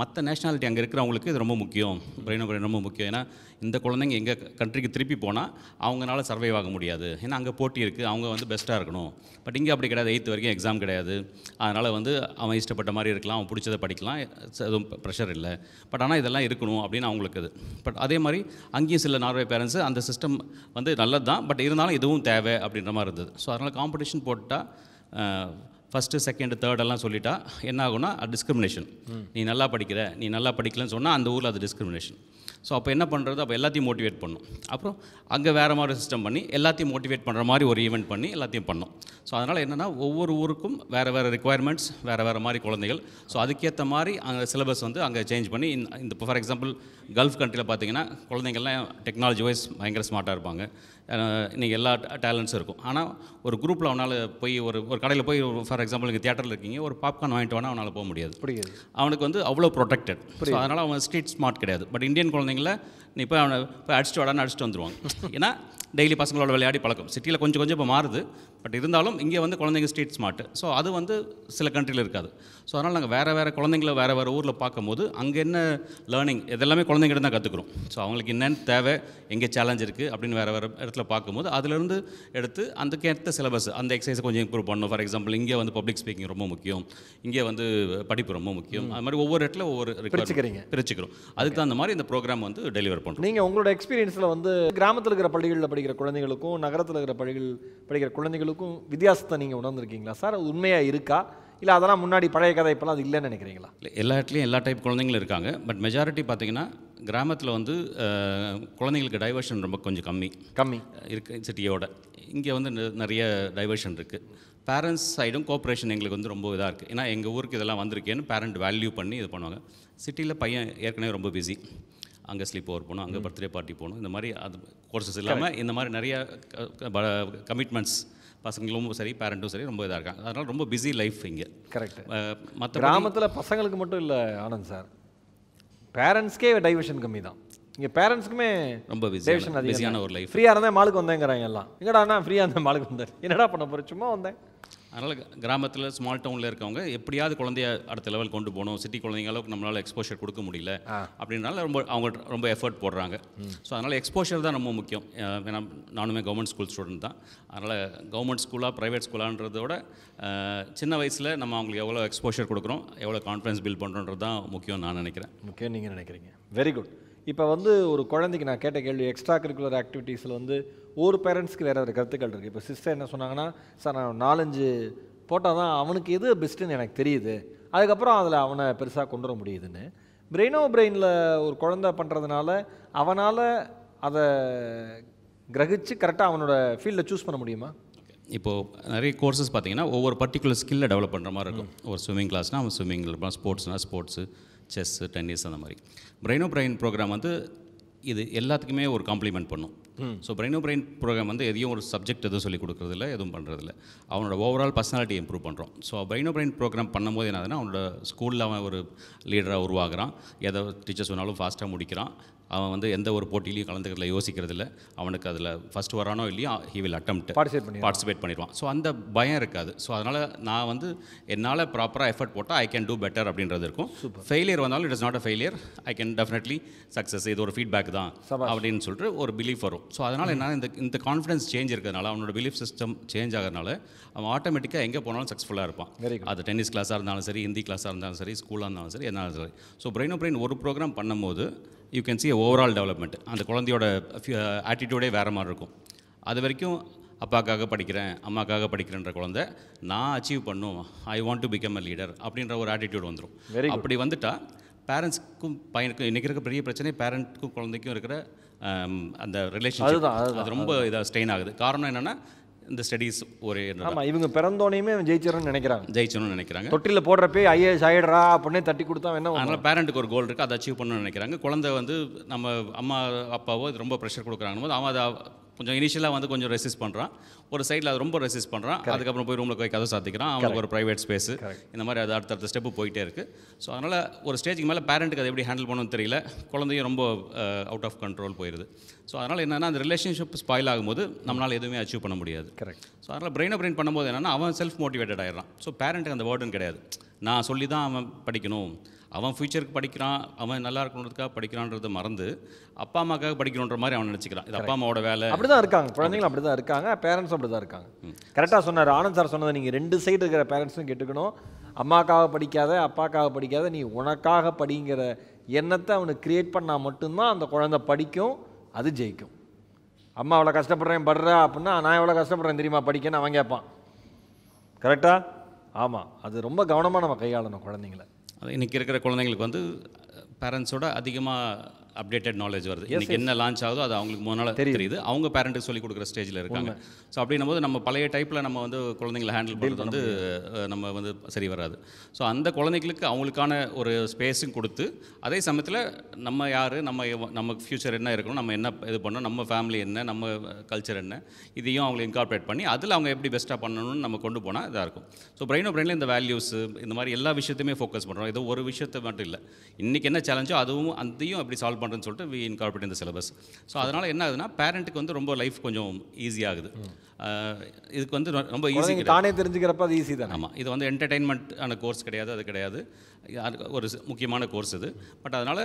Speaker 3: மற்ற நேஷ்னாலிட்டி அங்கே இருக்கிறவங்களுக்கு இது ரொம்ப முக்கியம் பிரெயின் பிரெயின் ரொம்ப முக்கியம் ஏன்னா இந்த குழந்தைங்க எங்கள் கண்ட்ரிக்கு திருப்பி போனால் அவங்களால சர்வைவ் ஆக முடியாது ஏன்னா அங்கே போட்டி இருக்குது அவங்க வந்து பெஸ்ட்டாக இருக்கணும் பட் இங்கே அப்படி கிடையாது எயித்து வரைக்கும் எக்ஸாம் கிடையாது அதனால் வந்து அவன் இஷ்டப்பட்ட மாதிரி இருக்கலாம் அவன் பிடிச்சதை படிக்கலாம் எதுவும் ப்ரெஷர் இல்லை பட் ஆனால் இதெல்லாம் இருக்கணும் அப்படின்னு அவங்களுக்கு அது பட் அதே மாதிரி அங்கேயும் சில நார்வே பேரண்ட்ஸு அந்த சிஸ்டம் வந்து நல்லது தான் பட் இருந்தாலும் இதுவும் தேவை அப்படின்ற மாதிரி இருந்தது ஸோ அதனால் காம்படிஷன் போட்டால் ஃபஸ்ட்டு செகண்டு தேர்டெல்லாம் சொல்லிட்டா என்ன ஆகும்னா அது டிஸ்கிரிமினேஷன் நீ நல்லா படிக்கிற நீ நல்லா படிக்கலன்னு சொன்னால் அந்த ஊரில் அது டிஸ்கிரிமினேஷன் ஸோ அப்போ என்ன பண்ணுறது அப்போ எல்லாத்தையும் மோட்டிவேட் பண்ணும் அப்புறம் அங்கே வேறு மாதிரி சிஸ்டம் பண்ணி எல்லாத்தையும் மோட்டிவேட் பண்ணுற மாதிரி ஒரு ஈவெண்ட் பண்ணி எல்லாத்தையும் பண்ணோம் ஸோ அதனால் என்னென்னா ஒவ்வொரு ஊருக்கும் வேறு வேறு ரெக்குவயர்மெண்ட்ஸ் வேறு வேறு மாதிரி குழந்தைகள் ஸோ அதுக்கேற்ற மாதிரி அங்கே சிலபஸ் வந்து அங்கே சேஞ்ச் பண்ணி இந்த இப்போ ஃபார் எக்ஸாம்பிள் கல்ஃப் கண்ட்ரியில் பார்த்தீங்கன்னா குழந்தைங்கள்லாம் டெக்னாலஜி வைஸ் பயங்கர ஸ்மார்ட்டாக இருப்பாங்க இன்றைக்கி எல்லா டேலண்ட்ஸும் இருக்கும் ஆனால் ஒரு குரூப்பில் அவனால் போய் ஒரு ஒரு கடையில் போய் ஒரு ஃபார் எக்ஸாம்பிள் இங்கே தேட்டரில் இருக்கீங்க ஒரு பாப்கார்ன் வாங்கிட்டு வேணால் அவனால் போக முடியாது அவனுக்கு வந்து அவ்வளோ ப்ரொடெக்டட் ஸோ அதனால் அவன் ஸ்ட்ரீட் ஸ்மார்ட் கிடையாது பட் இந்தியன் குழந்தைங்கள நீ இப்போ அவனை இப்போ அடிச்சுட்டு வாடான்னு அடிச்சுட்டு வந்துடுவாங்க ஏன்னா டெய்லி பசங்களோட விளையாடி பழக்கம் சிட்டியில் கொஞ்சம் கொஞ்சம் இப்போ மாறுது பட் இருந்தாலும் இங்கே வந்து குழந்தைங்க ஸ்ட்ரீட் ஸ்மார்ட் ஸோ அது வந்து சில கண்ட்ரியில் இருக்காது ஸோ அதனால் நாங்கள் வேறு வேறு குழந்தைங்கள வேறு வேறு ஊரில் பார்க்கும்போது அங்கே என்ன லேர்னிங் இதெல்லாமே குழந்தைங்கிட்ட தான் கற்றுக்குறோம் ஸோ அவங்களுக்கு என்னென்னு தேவை எங்கே சேலஞ்ச் இருக்குது அப்படின்னு வேறு வேறு இடத்துல பார்க்கும்போது அதிலிருந்து எடுத்து அந்த கேட்ட சிலபஸ் அந்த எக்ஸசைஸை கொஞ்சம் இம்ப்ரூவ் பண்ணணும் ஃபார் எக்ஸாம்பிள் இங்கே வந்து பப்ளிக் ஸ்பீக்கிங் ரொம்ப முக்கியம் இங்கே வந்து படிப்பு ரொம்ப முக்கியம் அது மாதிரி ஒவ்வொரு இடத்துல ஒவ்வொரு பிரிச்சுக்கிறீங்க பிரிச்சுக்கிறோம் அதுக்கு தகுந்த மாதிரி இந்த ப்ரோக்ராம் வந்து டெலிவர் பண்ணுறோம்
Speaker 2: நீங்கள் உங்களோட எக்ஸ்பீரியன்ஸில் வந்து கிராமத்தில் இருக்கிற பள்ளிகளில் படிக்கிற குழந்தைகளுக்கும் நகரத்தில் இருக்கிற பள்ளிகள் படிக்கிற குழந்தைகள் விஷயங்களுக்கும் வித்தியாசத்தை நீங்கள் உணர்ந்துருக்கீங்களா சார் அது உண்மையாக இருக்கா இல்லை அதெல்லாம் முன்னாடி பழைய கதை இப்போலாம் அது இல்லைன்னு நினைக்கிறீங்களா
Speaker 3: இல்லை எல்லா இடத்துலையும் எல்லா டைப் குழந்தைங்களும் இருக்காங்க பட் மெஜாரிட்டி பார்த்தீங்கன்னா கிராமத்தில் வந்து குழந்தைங்களுக்கு டைவர்ஷன் ரொம்ப கொஞ்சம் கம்மி கம்மி இருக்கு சிட்டியோட இங்கே வந்து நிறைய டைவர்ஷன் இருக்குது பேரண்ட்ஸ் சைடும் கோஆப்ரேஷன் எங்களுக்கு வந்து ரொம்ப இதாக இருக்குது ஏன்னா எங்கள் ஊருக்கு இதெல்லாம் வந்திருக்கேன்னு பேரண்ட் வேல்யூ பண்ணி இது பண்ணுவாங்க சிட்டியில் பையன் ஏற்கனவே ரொம்ப பிஸி அங்கே ஸ்லீப் ஓவர் போகணும் அங்கே பர்த்டே பார்ட்டி போகணும் இந்த மாதிரி அது கோர்சஸ் இல்லாமல் இந்த மாதிரி நிறைய கமிட்மெண்ட்ஸ் பசங்களும் சரி பேரண்ட்டும் சரி ரொம்ப இதாக இருக்காங்க அதனால் ரொம்ப பிஸி லைஃப் இங்கே கரெக்ட் மற்ற கிராமத்தில்
Speaker 2: பசங்களுக்கு மட்டும் இல்லை ஆனந்த் சார் பேரண்ட்ஸ்க்கே டைவர்ஷன் கம்மி தான் இங்கே பேரண்ட்ஸுக்குமே
Speaker 3: ரொம்ப பிஸியான பிஸியான ஒரு லைஃப் ஃப்ரீயாக
Speaker 2: இருந்தால் மாலுக்கு வந்தேங்கிறாங்க எல்லாம் எங்கடா நான் ஃப்ரீயாக இருந்தால் மாலுக்கு வந்தேன் என்னடா பண்ண போகிற சும்மா வந்தேன்
Speaker 3: அதனால் கிராமத்தில் ஸ்மால் டவுனில் இருக்கவங்க எப்படியாவது குழந்தைய அடுத்த லெவல் கொண்டு போகணும் சிட்டி குழந்தைங்க அளவுக்கு நம்மளால் எக்ஸ்போஷர் கொடுக்க முடியல அப்படின்றனால ரொம்ப அவங்க ரொம்ப எஃபர்ட் போடுறாங்க ஸோ அதனால் எக்ஸ்போஷர் தான் ரொம்ப முக்கியம் ஏன்னா நானுமே கவர்மெண்ட் ஸ்கூல் ஸ்டூடெண்ட் தான் அதனால் கவர்மெண்ட் ஸ்கூலாக ப்ரைவேட் ஸ்கூலான்றதோட சின்ன வயசில் நம்ம அவங்களுக்கு எவ்வளோ எக்ஸ்போஷர் கொடுக்குறோம் எவ்வளோ கான்ஃபிடன்ஸ் பில்ட் பண்ணுறோன்றது தான் முக்கியம் நான் நினைக்கிறேன்
Speaker 2: முக்கியம் நீங்கள் நினைக்கிறீங்க வெரி குட் இப்போ வந்து ஒரு குழந்தைக்கு நான் கேட்ட கேள்வி எக்ஸ்ட்ரா கரிக்குலர் ஆக்டிவிட்டீஸில் வந்து ஒரு பேரண்ட்ஸ்க்கு வேறு வேறு கருத்துக்கள் இருக்குது இப்போ சிஸ்டர் என்ன சொன்னாங்கன்னா சார் நான் நாலஞ்சு போட்டால் தான் அவனுக்கு எது பெஸ்ட்டுன்னு எனக்கு தெரியுது அதுக்கப்புறம் அதில் அவனை பெருசாக கொண்டு வர முடியுதுன்னு பிரெயினோ பிரெயினில் ஒரு குழந்த பண்ணுறதுனால அவனால் அதை கிரகிச்சு கரெக்டாக அவனோட ஃபீல்டில் சூஸ் பண்ண முடியுமா
Speaker 3: இப்போது நிறைய கோர்சஸ் பார்த்தீங்கன்னா ஒவ்வொரு பர்டிகுலர் ஸ்கில்லை டெவலப் பண்ணுற மாதிரி இருக்கும் ஒரு ஸ்விம்மிங் கிளாஸ்னால் அவன் ஸ்விம்மிங் ஸ்போர்ட்ஸ்னால் ஸ்போர்ட்ஸு செஸ்ஸு டென்னிஸ் அந்த மாதிரி பிரெயினோ பிரெயின் ப்ரோக்ராம் வந்து இது எல்லாத்துக்குமே ஒரு காம்ப்ளிமெண்ட் பண்ணும் so Brainobrain programme வந்து எதையும் ஒரு சப்ஜெக்ட் எதுவும் சொல்லி கொடுக்குறதில்ல எதுவும் பண்ணுறதில்ல அவனோட ஓவரால் பர்சனாலிட்டி இம்ப்ரூவ் பண்ணுறோம் ஸோ பிரெயின் பிரெயின் ப்ரோக்ராம் பண்ணும்போது என்னதுன்னா அவனோட ஸ்கூலில் அவன் ஒரு லீடராக உருவாகிறான் எதோ டீச்சர்ஸ் சொன்னாலும் ஃபாஸ்ட்டாக முடிக்கிறான் அவன் வந்து எந்த ஒரு போட்டியிலையும் கலந்துக்கிறதுல யோசிக்கிறதில்ல அவனுக்கு அதில் ஃபஸ்ட் வரானோ இல்லையோ ஹி வில் அட்டம் பார்ட்டிசிபேட் பண்ணிடுவான் ஸோ அந்த பயம் இருக்காது ஸோ அதனால் நான் வந்து என்னால் ப்ராப்பராக எஃபர்ட் போட்டால் ஐ கேன் டூ பெட்டர் அப்படின்றது இருக்கும் ஃபெயிலியர் வந்தாலும் it is not a failure I can definitely success இது ஒரு ஃபீட்பேக் தான் அப்படின்னு சொல்லிட்டு ஒரு பிலீஃப் வரும் ஸோ அதனால் என்ன இந்த இந்த கான்ஃபிடன்ஸ் சேஞ்ச் இருக்கிறதுனால அவனோட பிலீஃப் சிஸ்டம் சேஞ்ச் ஆகிறனால அவன் ஆட்டோமேட்டிக்காக எங்கே போனாலும் சக்ஸஸ்ஃபுல்லாக இருப்பான் அது டென்னிஸ் கிளாஸாக இருந்தாலும் சரி ஹிந்தி கிளாஸாக இருந்தாலும் சரி ஸ்கூலாக இருந்தாலும் சரி என்ன சரி ஸோ பிரெயினோ பிரெயின் ஒரு ப்ரோக்ராம் பண்ணும்போது you can see overall development அந்த குழந்தையோட ஆட்டிடியூடே uh, வேறு மாதிரி இருக்கும் அது வரைக்கும் அப்பாக்காக படிக்கிறேன் அம்மாக்காக படிக்கிறேன்ற குழந்தை நான் அச்சீவ் பண்ணும் I want to become a leader அப்படின்ற ஒரு ஆட்டிடியூட் வந்துடும் அப்படி வந்துட்டால் பேரண்ட்ஸ்க்கும் பையனுக்கும் இன்றைக்கி இருக்க பெரிய பிரச்சனை பேரண்ட்க்கும் குழந்தைக்கும் இருக்கிற அந்த ரிலேஷன் அது ரொம்ப இதாக ஸ்ட்ரெயின் ஆகுது காரணம் என்னென்னா இந்த ஸ்டடிஸ் ஒரு ஆமாம்
Speaker 2: இவங்க பிறந்தோனையுமே ஜெயிச்சிடணும்னு நினைக்கிறாங்க
Speaker 3: ஜெயிச்சணும்னு நினைக்கிறாங்க
Speaker 2: தொட்டில் போடுறப்பே ஐஏஎஸ் ஆகிடுறா அப்படின்னே தட்டி கொடுத்தா வேணும் அதனால்
Speaker 3: பேரண்ட்டுக்கு ஒரு கோல் இருக்குது அதை அச்சீவ் பண்ணணும்னு நினைக்கிறாங்க குழந்தை வந்து நம்ம அம்மா அப்பாவோ இது ரொம்ப ப்ரெஷர் கொடுக்குறாங்க போது அவன் அதை கொஞ்சம் இனிஷியலாக வந்து கொஞ்சம் ரெசிஸ் பண்ணுறான் ஒரு சைடில் அது ரொம்ப ரெசிஸ் பண்ணுறான் அதுக்கப்புறம் போய் ரூமில் போய் கதை சாத்திக்கிறான் அவங்களுக்கு ஒரு ப்ரைவேட் ஸ்பேஸு இந்த மாதிரி அது அடுத்தடுத்த ஸ்டெப்பு போயிட்டே இருக்குது ஸோ அதனால் ஒரு ஸ்டேஜுக்கு மேலே பேரண்ட்டுக்கு அதை எப்படி ஹேண்டில் பண்ணணும்னு தெரியல குழந்தையும் ரொம்ப அவுட் uh, ஆஃப் கண்ட்ரோல் போயிடுது ஸோ அதனால் என்னென்னா அந்த ரிலேஷன்ஷிப் ஸ்பாயில் ஆகும்போது நம்மளால் எதுவுமே அச்சீவ் பண்ண முடியாது கரெக்ட் ஸோ அதனால் பிரெயினை பிரெயின் பண்ணும்போது என்னென்னா அவன் செல்ஃப் மோட்டிவேட்டட் ஆகிடறான் ஸோ பேரண்ட்டுக்கு அந்த வேர்டுன்னு கிடையாது நான் சொல்லி தான் அவன் படிக்கணும் அவன் ஃப்யூச்சருக்கு படிக்கிறான் அவன் நல்லா இருக்கணுன்றதுக்காக படிக்கிறான்றதை மறந்து அப்பா அம்மாக்காக படிக்கணுன்ற மாதிரி அவன் நினச்சிக்கிறான் இது அப்பா அம்மாவோட வேலை அப்படி தான் இருக்காங்க குழந்தைங்களும்
Speaker 2: அப்படி தான் இருக்காங்க பேரண்ட்ஸும் அப்படி தான் இருக்காங்க கரெக்டாக சொன்னார் ஆனந்த் சார் சொன்னதை நீங்கள் ரெண்டு சைடு இருக்கிற பேரண்ட்ஸும் கேட்டுக்கணும் அம்மாக்காக படிக்காத அப்பாக்காக படிக்காத நீ உனக்காக படிங்கிற எண்ணத்தை அவனுக்கு க்ரியேட் பண்ணால் மட்டும்தான் அந்த குழந்தை படிக்கும் அது ஜெயிக்கும் அம்மா அவ்வளோ கஷ்டப்படுறேன் படுற அப்படின்னா நான் எவ்வளோ கஷ்டப்படுறேன் தெரியுமா படிக்கணும் அவன் கேட்பான் கரெக்டாக ஆமாம் அது ரொம்ப கவனமாக நம்ம கையாளணும் குழந்தைங்கள
Speaker 3: இன்றைக்கி இருக்கிற குழந்தைங்களுக்கு வந்து பேரண்ட்ஸோட அதிகமாக அப்டேட்டட் நாலேஜ் வருது இன்னைக்கு என்ன லான்ச் ஆகுதோ அது அவங்களுக்கு முன்னால் தெரியுது அவங்க பேரண்ட்டுக்கு சொல்லி கொடுக்குற ஸ்டேஜில் இருக்காங்க ஸோ அப்படின்னும் போது நம்ம பழைய டைப்பில் நம்ம வந்து குழந்தைங்களை ஹேண்டில் பண்ணுறது வந்து நம்ம வந்து சரி வராது ஸோ அந்த குழந்தைங்களுக்கு அவங்களுக்கான ஒரு ஸ்பேஸும் கொடுத்து அதே சமயத்தில் நம்ம யார் நம்ம நம்ம ஃப்யூச்சர் என்ன இருக்கணும் நம்ம என்ன இது பண்ணணும் நம்ம ஃபேமிலி என்ன நம்ம கல்ச்சர் என்ன இதையும் அவங்களை இன்கார்பரேட் பண்ணி அதில் அவங்க எப்படி பெஸ்ட்டாக பண்ணணும்னு நம்ம கொண்டு போனால் இதாக இருக்கும் ஸோ பிரெயினோ பிரெயினில் இந்த வேல்யூஸு இந்த மாதிரி எல்லா விஷயத்தையுமே ஃபோக்கஸ் பண்ணுறோம் ஏதோ ஒரு விஷயத்தை மட்டும் இல்லை இன்றைக்கி என்ன சேலஞ்சோ அதுவும் அதையும் அப்படி சால்வ் பண்ண பண்ணுறேன்னு சொல்லிட்டு வி இன்கார்பரேட் இந்த சிலபஸ் ஸோ அதனால் என்ன ஆகுதுன்னா பேரண்ட்டுக்கு வந்து ரொம்ப லைஃப் கொஞ்சம் ஈஸியாகுது இதுக்கு வந்து ரொம்ப ஈஸி தானே
Speaker 2: தெரிஞ்சுக்கிறப்ப அது ஈஸி தான் ஆமாம்
Speaker 3: இது வந்து என்டர்டெயின்மெண்ட் ஆன கோர்ஸ் கிடையாது அது கிடையாது ஒரு முக்கியமான கோர்ஸ் இது பட் அதனால்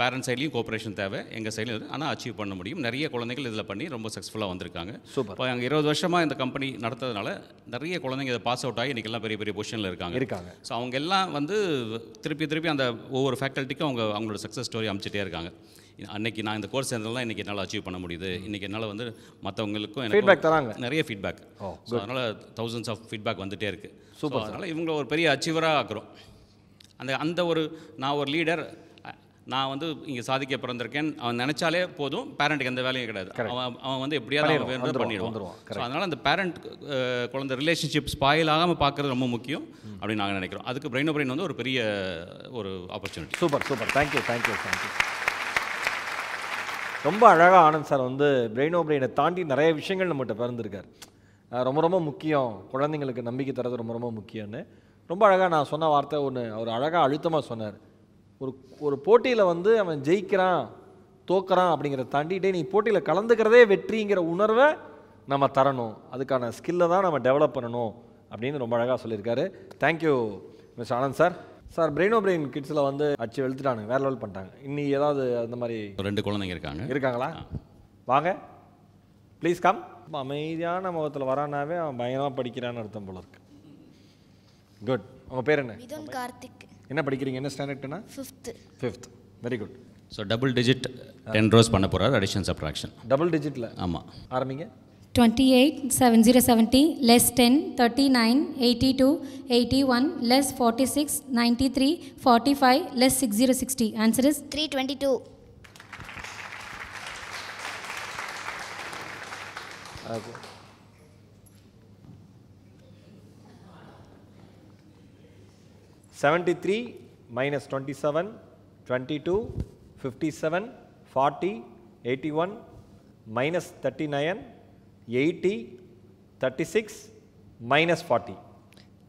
Speaker 3: பேரண்ட் சைட்லையும் கோஆப்ரேஷன் தேவை எங்கள் சைட்லையும் ஆனால் அச்சீவ் பண்ண முடியும் நிறைய குழந்தைகள் இதில் பண்ணி ரொம்ப சக்ஸஸ்ஃபுல்லாக வந்திருக்காங்க ஸோ இப்போ அங்கே இருபது வருஷமாக இந்த கம்பெனி நடத்ததுனால நிறைய குழந்தைங்க இதை பாஸ் அவுட் ஆகி இன்றைக்கெல்லாம் பெரிய பெரிய பொசிஷனில் இருக்காங்க இருக்காங்க ஸோ அவங்க எல்லாம் வந்து திருப்பி திருப்பி அந்த ஒவ்வொரு ஃபேக்கல்ட்டிக்கும் அவங்க அவங்களோட சக்ஸஸ் ஸ்டோரி அனுப்பிச்சிட்டே இருக்காங்க அன்னைக்கு நான் இந்த கோர்ஸ் சேர்ந்ததுலாம் இன்றைக்கி என்னால் அச்சீவ் பண்ண முடியுது இன்றைக்கி என்னால் வந்து மற்றவங்களுக்கும் ஃபீட்பேக் தராங்க நிறைய ஃபீட்பேக் ஸோ அதனால் தௌசண்ட்ஸ் ஆஃப் ஃபீட்பேக் வந்துகிட்டே இருக்குது சூப்பர் அதனால் இவங்களை ஒரு பெரிய அச்சீவராக ஆக்குறோம் அந்த அந்த ஒரு நான் ஒரு லீடர் நான் வந்து இங்கே சாதிக்க பிறந்திருக்கேன் அவன் நினச்சாலே போதும் பேரண்ட்டுக்கு எந்த வேலையும் கிடையாது அவன் அவன் வந்து எப்படியாவது வேணும் பண்ணிடுவான் ஸோ அதனால் அந்த பேரண்ட் குழந்தை ரிலேஷன்ஷிப் ஸ்பாயில் ஆகாமல் பார்க்குறது ரொம்ப முக்கியம் அப்படின்னு நாங்கள் நினைக்கிறோம் அதுக்கு பிரெயின் பிரெயின் வந்து ஒரு பெரிய
Speaker 2: ஒரு opportunity super super thank you thank you thank you ரொம்ப அழகாக ஆனந்த் சார் வந்து பிரெயின் பிரெயினை தாண்டி நிறைய விஷயங்கள் நம்மகிட்ட பிறந்திருக்கார் ரொம்ப ரொம்ப முக்கியம் குழந்தைங்களுக்கு நம்பிக்கை தரது ரொம்ப ரொம்ப முக்கியம்னு ரொம்ப அழகாக நான் சொன்ன வார்த்தை ஒன்று அவர் அழகாக அழுத்தமாக சொன்னார் ஒரு ஒரு போட்டியில் வந்து அவன் ஜெயிக்கிறான் தோக்கிறான் அப்படிங்கிறத தாண்டிட்டே நீ போட்டியில் கலந்துக்கிறதே வெற்றிங்கிற உணர்வை நம்ம தரணும் அதுக்கான ஸ்கில்லை தான் நம்ம டெவலப் பண்ணணும் அப்படின்னு ரொம்ப அழகாக சொல்லியிருக்காரு thank you miss Anand sir sir Brainobrain கிட்ஸில் வந்து அச்சு வெளுத்துட்டானுங்க வேற லெவல் பண்ணிட்டாங்க இன்னி ஏதாவது அந்த மாதிரி
Speaker 3: ரெண்டு குழந்தைங்க இருக்காங்க
Speaker 2: இருக்காங்களா வாங்க ப்ளீஸ் கம் அமைதியான முகத்தில் வரானாவே அவன் பயங்கரமாக படிக்கிறான்னு அர்த்தம் போல இருக்கு குட் உங்கள் பேர் என்ன கார்த்திக் என்ன படிக்கிறீங்க என்ன ஸ்டாண்டர்ட்னா fifth fifth very good
Speaker 3: so double digit ten rows பண்ண போகிறார் அடிஷன் சப்ராக்ஷன் டபுள் டிஜிட்டில் ஆமாம் ஆரம்பிங்க
Speaker 5: twenty eight seven zero seventy less ten thirty nine eighty two eighty one less forty six ninety three forty five less six zero sixty answer is three twenty two
Speaker 2: okay 73 minus 27, 22, 57, 40, 81, minus 39, 80, 36, minus 40.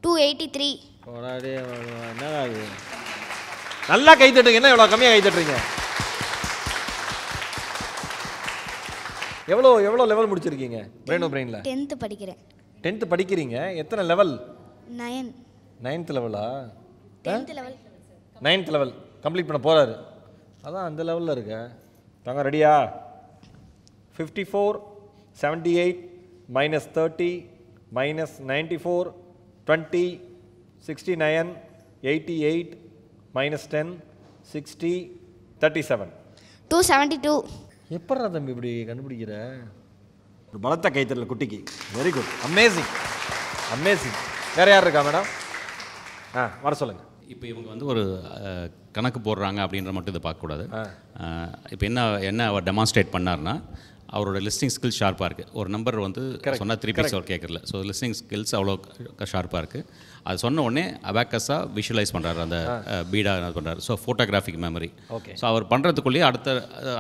Speaker 2: 283. போடாடே என்னடா இது நல்லா கை தட்டுங்க என்ன எவ்வளோ கம்மியாக கை தட்டுறீங்க எவ்வளோ எவ்வளோ லெவல் முடிச்சிருக்கீங்க பிரெயினோ பிரெயினில்
Speaker 5: டென்த்து படிக்கிறேன்
Speaker 2: டென்த்து படிக்கிறீங்க எத்தனை லெவல் நைன் நைன்த் லெவலா நைன்த் லெவல் கம்ப்ளீட் பண்ண போகிறாரு அதான் அந்த லெவலில் இருக்க தாங்க ரெடியா fifty four seventy eight minus thirty minus ninety four twenty sixty nine eighty eight minus ten sixty thirty seven two seventy two எப்படா தம்பி இப்படி கண்டுபிடிக்கிற ஒரு பலத்த கைத்தறல குட்டிக்கு வெரி குட் அமேசிங் அமேசிங் வேறு யார் இருக்கா மேடம் ஆ வர சொல்லுங்கள் இப்போ இவங்க
Speaker 3: வந்து ஒரு கணக்கு போடுறாங்க அப்படின்ற மட்டும் இதை பார்க்கக்கூடாது இப்போ என்ன என்ன அவர் டெமான்ஸ்ட்ரேட் பண்ணார்னா அவரோட லிஸ்டிங் ஸ்கில்ஸ் ஷார்ப்பாக இருக்குது ஒரு நம்பர் வந்து சொன்னால் த்ரீ பீஸ் அவர் கேட்குறல ஸோ லிஸ்டிங் ஸ்கில்ஸ் அவ்வளோ ஷார்ப்பாக இருக்குது அது சொன்ன உடனே அபேக்கஸாக விஷுவலைஸ் பண்ணுறாரு அந்த பீடா பண்ணுறாரு so photographic memory okay so அவர் பண்ணுறதுக்குள்ளேயே அடுத்த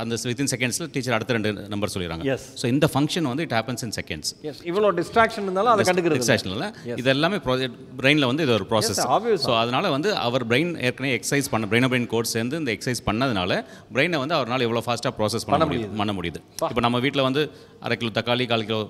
Speaker 3: அந்த வித்தின் செகண்ட்ஸில் டீச்சர் அடுத்த ரெண்டு நம்பர் சொல்லிடுறாங்க எஸ் ஸோ இந்த ஃபங்க்ஷன் வந்து it happens in seconds
Speaker 2: yes இவ்வளோ டிஸ்ட்ராக்ஷன் இருந்தாலும் அதை கண்டுக்கிறது டிஸ்ட்ராக்ஷன் இல்லை இது
Speaker 3: எல்லாமே ப்ராஜெக்ட் பிரெயினில் வந்து இது ஒரு ப்ராசஸ் ஸோ அதனால் வந்து அவர் பிரெயின் ஏற்கனவே எக்ஸசைஸ் பண்ண பிரெயின் பிரெயின் கோர்ஸ் சேர்ந்து இந்த எக்ஸசைஸ் பண்ணதுனால பிரெயினை வந்து அவரால் எவ்வளோ ஃபாஸ்ட்டாக ப்ராசஸ் பண்ண முடியுது பண்ண முடியுது இப்போ நம்ம வீட்டில் வந்து அரை கிலோ தக்காளி கால் கிலோ